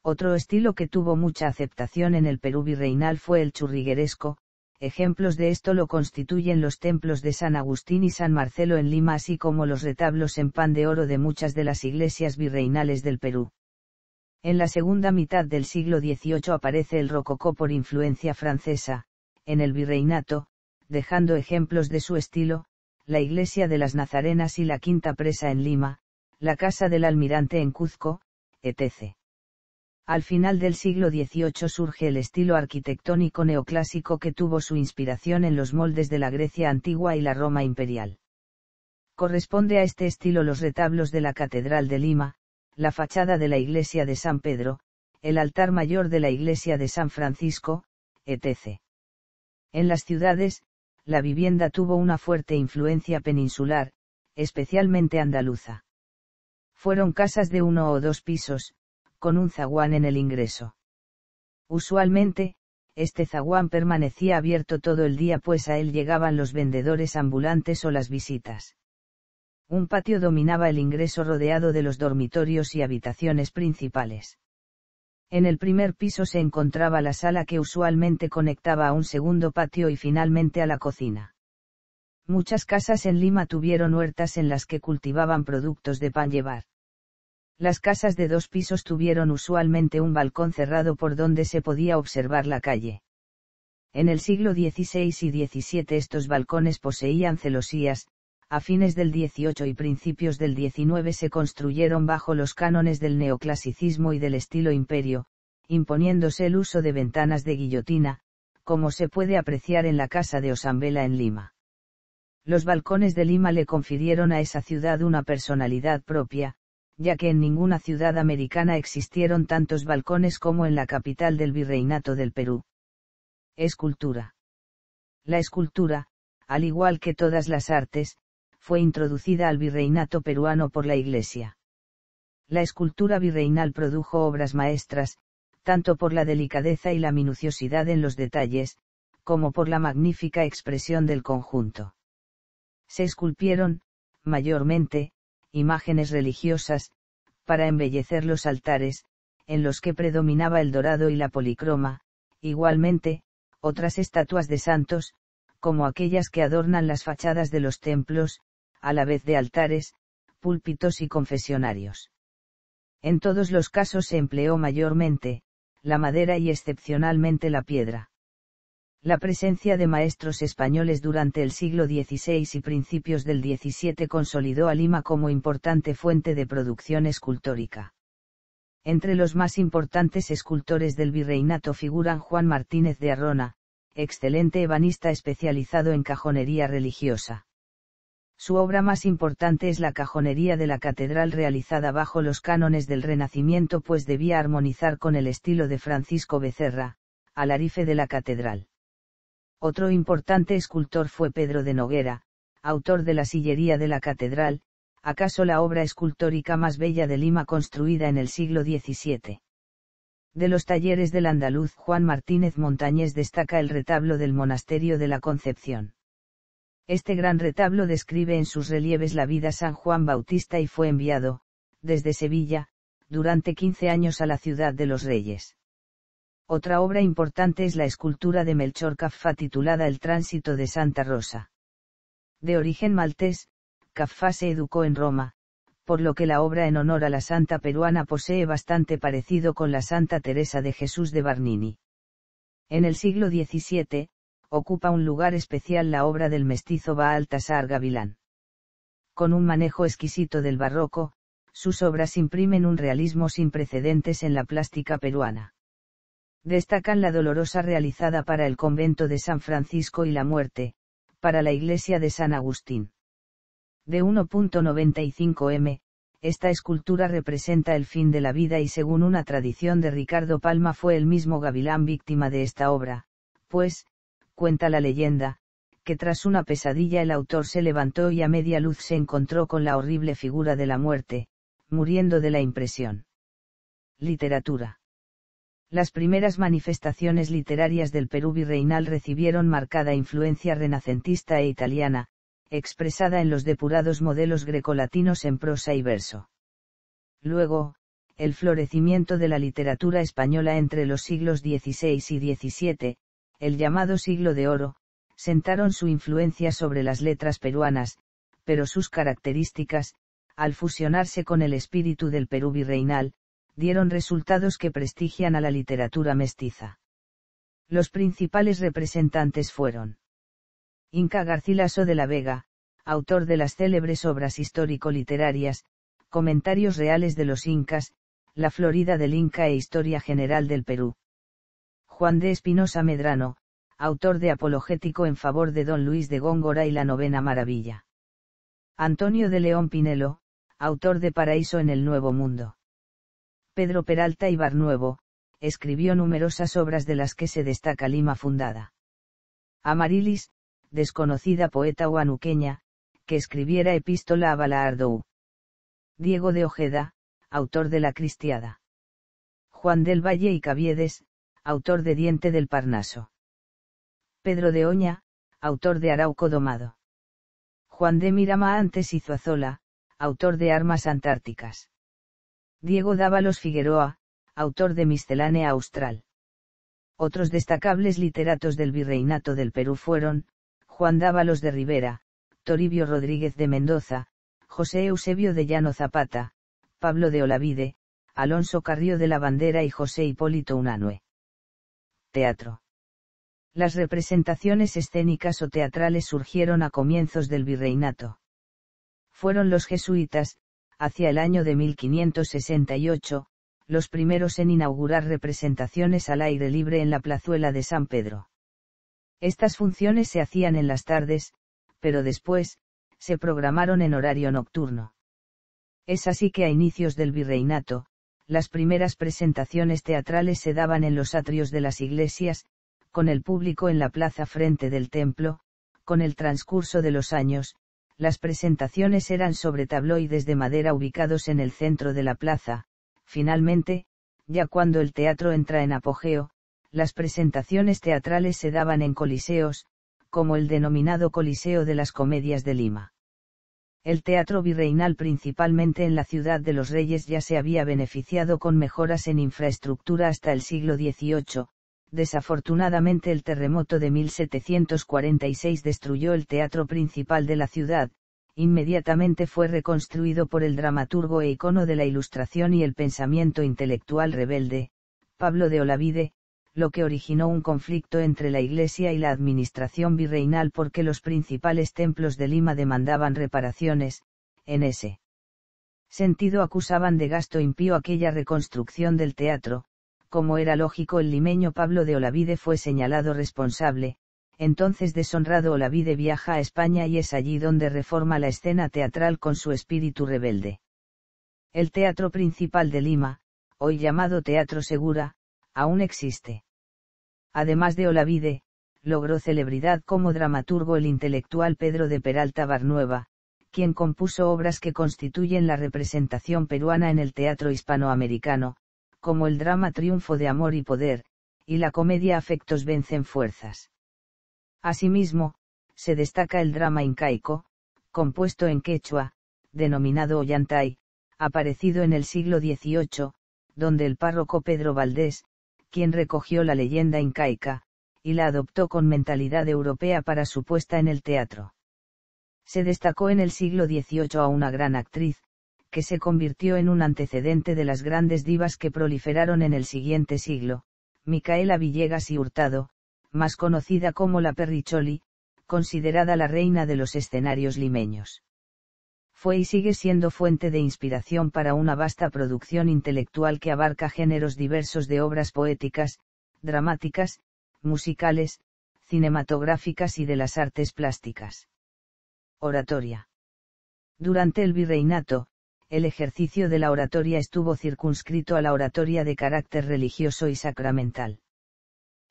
Otro estilo que tuvo mucha aceptación en el Perú virreinal fue el churrigueresco, ejemplos de esto lo constituyen los templos de San Agustín y San Marcelo en Lima así como los retablos en pan de oro de muchas de las iglesias virreinales del Perú. En la segunda mitad del siglo XVIII aparece el rococó por influencia francesa, en el virreinato, dejando ejemplos de su estilo, la iglesia de las Nazarenas y la quinta presa en Lima, la casa del almirante en Cuzco, etc. Al final del siglo XVIII surge el estilo arquitectónico neoclásico que tuvo su inspiración en los moldes de la Grecia antigua y la Roma imperial. Corresponde a este estilo los retablos de la Catedral de Lima, la fachada de la iglesia de San Pedro, el altar mayor de la iglesia de San Francisco, etc. En las ciudades, la vivienda tuvo una fuerte influencia peninsular, especialmente andaluza. Fueron casas de uno o dos pisos, con un zaguán en el ingreso. Usualmente, este zaguán permanecía abierto todo el día pues a él llegaban los vendedores ambulantes o las visitas. Un patio dominaba el ingreso rodeado de los dormitorios y habitaciones principales. En el primer piso se encontraba la sala que usualmente conectaba a un segundo patio y finalmente a la cocina. Muchas casas en Lima tuvieron huertas en las que cultivaban productos de pan llevar. Las casas de dos pisos tuvieron usualmente un balcón cerrado por donde se podía observar la calle. En el siglo XVI y XVII estos balcones poseían celosías, a fines del 18 y principios del 19 se construyeron bajo los cánones del neoclasicismo y del estilo imperio, imponiéndose el uso de ventanas de guillotina, como se puede apreciar en la casa de Osambela en Lima. Los balcones de Lima le confirieron a esa ciudad una personalidad propia, ya que en ninguna ciudad americana existieron tantos balcones como en la capital del virreinato del Perú. Escultura. La escultura, al igual que todas las artes, fue introducida al virreinato peruano por la Iglesia. La escultura virreinal produjo obras maestras, tanto por la delicadeza y la minuciosidad en los detalles, como por la magnífica expresión del conjunto. Se esculpieron, mayormente, imágenes religiosas, para embellecer los altares, en los que predominaba el dorado y la policroma, igualmente, otras estatuas de santos, como aquellas que adornan las fachadas de los templos, a la vez de altares, púlpitos y confesionarios. En todos los casos se empleó mayormente, la madera y excepcionalmente la piedra. La presencia de maestros españoles durante el siglo XVI y principios del XVII consolidó a Lima como importante fuente de producción escultórica. Entre los más importantes escultores del virreinato figuran Juan Martínez de Arrona, excelente ebanista especializado en cajonería religiosa. Su obra más importante es la cajonería de la catedral realizada bajo los cánones del Renacimiento pues debía armonizar con el estilo de Francisco Becerra, alarife de la catedral. Otro importante escultor fue Pedro de Noguera, autor de la sillería de la catedral, acaso la obra escultórica más bella de Lima construida en el siglo XVII. De los talleres del andaluz Juan Martínez Montañés destaca el retablo del Monasterio de la Concepción. Este gran retablo describe en sus relieves la vida San Juan Bautista y fue enviado, desde Sevilla, durante 15 años a la ciudad de los Reyes. Otra obra importante es la escultura de Melchor Caffa titulada El Tránsito de Santa Rosa. De origen maltés, Caffa se educó en Roma, por lo que la obra en honor a la santa peruana posee bastante parecido con la Santa Teresa de Jesús de Barnini. En el siglo XVII, ocupa un lugar especial la obra del mestizo Baal Gavilán. Con un manejo exquisito del barroco, sus obras imprimen un realismo sin precedentes en la plástica peruana. Destacan la dolorosa realizada para el convento de San Francisco y la muerte, para la iglesia de San Agustín. De 1.95 m, esta escultura representa el fin de la vida y según una tradición de Ricardo Palma fue el mismo Gavilán víctima de esta obra, pues, cuenta la leyenda, que tras una pesadilla el autor se levantó y a media luz se encontró con la horrible figura de la muerte, muriendo de la impresión. Literatura. Las primeras manifestaciones literarias del Perú virreinal recibieron marcada influencia renacentista e italiana, expresada en los depurados modelos grecolatinos en prosa y verso. Luego, el florecimiento de la literatura española entre los siglos XVI y XVII, el llamado siglo de oro, sentaron su influencia sobre las letras peruanas, pero sus características, al fusionarse con el espíritu del Perú virreinal, dieron resultados que prestigian a la literatura mestiza. Los principales representantes fueron Inca Garcilaso de la Vega, autor de las célebres obras histórico-literarias, Comentarios reales de los Incas, La Florida del Inca e Historia General del Perú. Juan de Espinosa Medrano, autor de Apologético en favor de Don Luis de Góngora y la Novena Maravilla. Antonio de León Pinelo, autor de Paraíso en el Nuevo Mundo. Pedro Peralta y Barnuevo, escribió numerosas obras de las que se destaca Lima fundada. Amarilis, desconocida poeta huanuqueña, que escribiera Epístola a Balaardou. Diego de Ojeda, autor de La Cristiada. Juan del Valle y Caviedes, autor de Diente del Parnaso. Pedro de Oña, autor de Arauco Domado. Juan de Mirama antes y Zuazola, autor de Armas Antárticas. Diego Dávalos Figueroa, autor de Miscelánea Austral. Otros destacables literatos del virreinato del Perú fueron, Juan Dávalos de Rivera, Toribio Rodríguez de Mendoza, José Eusebio de Llano Zapata, Pablo de Olavide, Alonso Carrillo de la Bandera y José Hipólito Unanue teatro. Las representaciones escénicas o teatrales surgieron a comienzos del virreinato. Fueron los jesuitas, hacia el año de 1568, los primeros en inaugurar representaciones al aire libre en la plazuela de San Pedro. Estas funciones se hacían en las tardes, pero después, se programaron en horario nocturno. Es así que a inicios del virreinato, las primeras presentaciones teatrales se daban en los atrios de las iglesias, con el público en la plaza frente del templo, con el transcurso de los años, las presentaciones eran sobre tabloides de madera ubicados en el centro de la plaza, finalmente, ya cuando el teatro entra en apogeo, las presentaciones teatrales se daban en coliseos, como el denominado Coliseo de las Comedias de Lima el teatro virreinal principalmente en la ciudad de los reyes ya se había beneficiado con mejoras en infraestructura hasta el siglo XVIII, desafortunadamente el terremoto de 1746 destruyó el teatro principal de la ciudad, inmediatamente fue reconstruido por el dramaturgo e icono de la ilustración y el pensamiento intelectual rebelde, Pablo de Olavide, lo que originó un conflicto entre la Iglesia y la administración virreinal porque los principales templos de Lima demandaban reparaciones, en ese sentido acusaban de gasto impío aquella reconstrucción del teatro, como era lógico el limeño Pablo de Olavide fue señalado responsable, entonces deshonrado Olavide viaja a España y es allí donde reforma la escena teatral con su espíritu rebelde. El teatro principal de Lima, hoy llamado Teatro Segura, aún existe. Además de Olavide, logró celebridad como dramaturgo el intelectual Pedro de Peralta Barnueva, quien compuso obras que constituyen la representación peruana en el teatro hispanoamericano, como el drama Triunfo de Amor y Poder, y la comedia Afectos vencen fuerzas. Asimismo, se destaca el drama incaico, compuesto en quechua, denominado Ollantay, aparecido en el siglo XVIII, donde el párroco Pedro Valdés, quien recogió la leyenda incaica, y la adoptó con mentalidad europea para su puesta en el teatro. Se destacó en el siglo XVIII a una gran actriz, que se convirtió en un antecedente de las grandes divas que proliferaron en el siguiente siglo, Micaela Villegas y Hurtado, más conocida como la Perricholi, considerada la reina de los escenarios limeños fue y sigue siendo fuente de inspiración para una vasta producción intelectual que abarca géneros diversos de obras poéticas, dramáticas, musicales, cinematográficas y de las artes plásticas. Oratoria. Durante el virreinato, el ejercicio de la oratoria estuvo circunscrito a la oratoria de carácter religioso y sacramental.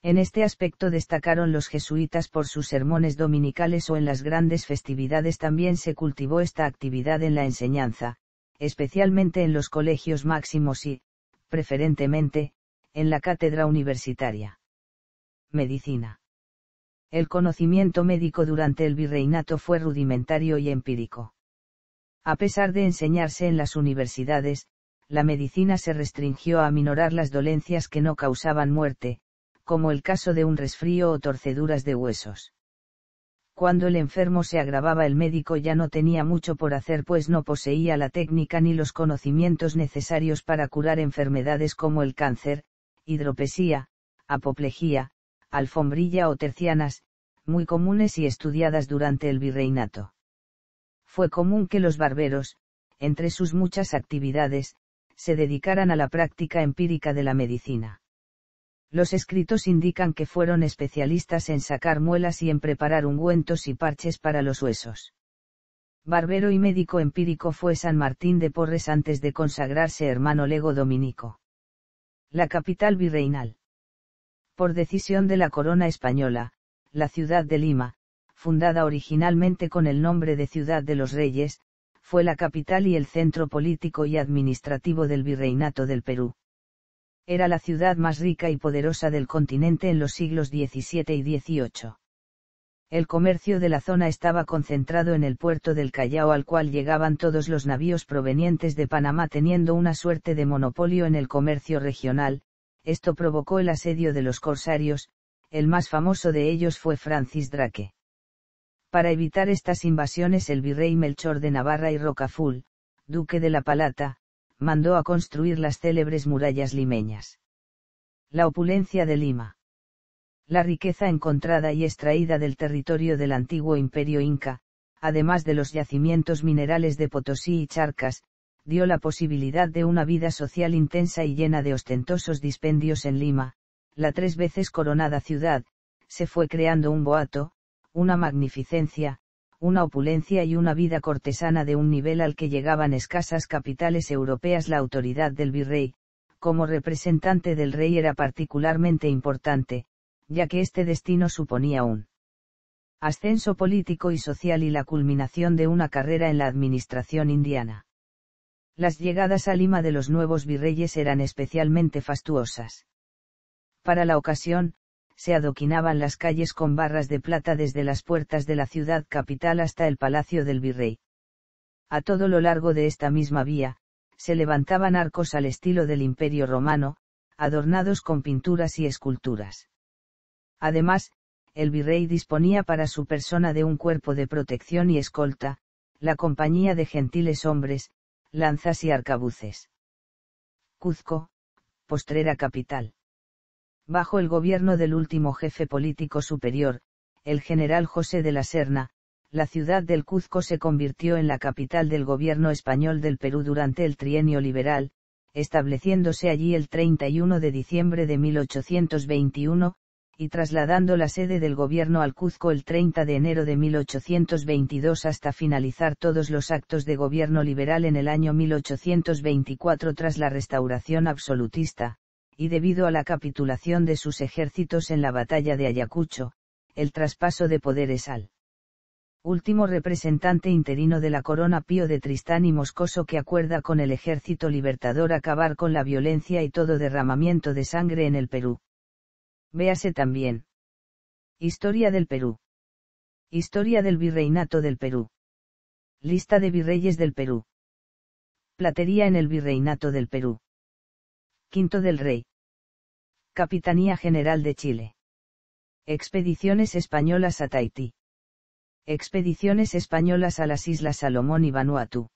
En este aspecto destacaron los jesuitas por sus sermones dominicales o en las grandes festividades también se cultivó esta actividad en la enseñanza, especialmente en los colegios máximos y, preferentemente, en la cátedra universitaria. Medicina. El conocimiento médico durante el virreinato fue rudimentario y empírico. A pesar de enseñarse en las universidades, la medicina se restringió a minorar las dolencias que no causaban muerte, como el caso de un resfrío o torceduras de huesos. Cuando el enfermo se agravaba el médico ya no tenía mucho por hacer pues no poseía la técnica ni los conocimientos necesarios para curar enfermedades como el cáncer, hidropesía, apoplejía, alfombrilla o tercianas, muy comunes y estudiadas durante el virreinato. Fue común que los barberos, entre sus muchas actividades, se dedicaran a la práctica empírica de la medicina. Los escritos indican que fueron especialistas en sacar muelas y en preparar ungüentos y parches para los huesos. Barbero y médico empírico fue San Martín de Porres antes de consagrarse hermano lego dominico. La capital virreinal. Por decisión de la corona española, la ciudad de Lima, fundada originalmente con el nombre de Ciudad de los Reyes, fue la capital y el centro político y administrativo del virreinato del Perú era la ciudad más rica y poderosa del continente en los siglos XVII y XVIII. El comercio de la zona estaba concentrado en el puerto del Callao al cual llegaban todos los navíos provenientes de Panamá teniendo una suerte de monopolio en el comercio regional, esto provocó el asedio de los corsarios, el más famoso de ellos fue Francis Drake. Para evitar estas invasiones el virrey Melchor de Navarra y Rocaful, duque de la Palata, mandó a construir las célebres murallas limeñas. La opulencia de Lima. La riqueza encontrada y extraída del territorio del antiguo imperio inca, además de los yacimientos minerales de Potosí y Charcas, dio la posibilidad de una vida social intensa y llena de ostentosos dispendios en Lima, la tres veces coronada ciudad, se fue creando un boato, una magnificencia, una opulencia y una vida cortesana de un nivel al que llegaban escasas capitales europeas, la autoridad del virrey, como representante del rey era particularmente importante, ya que este destino suponía un ascenso político y social y la culminación de una carrera en la administración indiana. Las llegadas a Lima de los nuevos virreyes eran especialmente fastuosas. Para la ocasión, se adoquinaban las calles con barras de plata desde las puertas de la ciudad capital hasta el Palacio del Virrey. A todo lo largo de esta misma vía, se levantaban arcos al estilo del Imperio romano, adornados con pinturas y esculturas. Además, el virrey disponía para su persona de un cuerpo de protección y escolta, la compañía de gentiles hombres, lanzas y arcabuces. Cuzco, postrera capital bajo el gobierno del último jefe político superior, el general José de la Serna, la ciudad del Cuzco se convirtió en la capital del gobierno español del Perú durante el trienio liberal, estableciéndose allí el 31 de diciembre de 1821, y trasladando la sede del gobierno al Cuzco el 30 de enero de 1822 hasta finalizar todos los actos de gobierno liberal en el año 1824 tras la restauración absolutista y debido a la capitulación de sus ejércitos en la batalla de Ayacucho, el traspaso de poderes al último representante interino de la corona Pío de Tristán y Moscoso que acuerda con el ejército libertador acabar con la violencia y todo derramamiento de sangre en el Perú. Véase también. Historia del Perú. Historia del Virreinato del Perú. Lista de virreyes del Perú. Platería en el Virreinato del Perú. Quinto del Rey. Capitanía General de Chile. Expediciones españolas a Tahití. Expediciones españolas a las Islas Salomón y Vanuatu.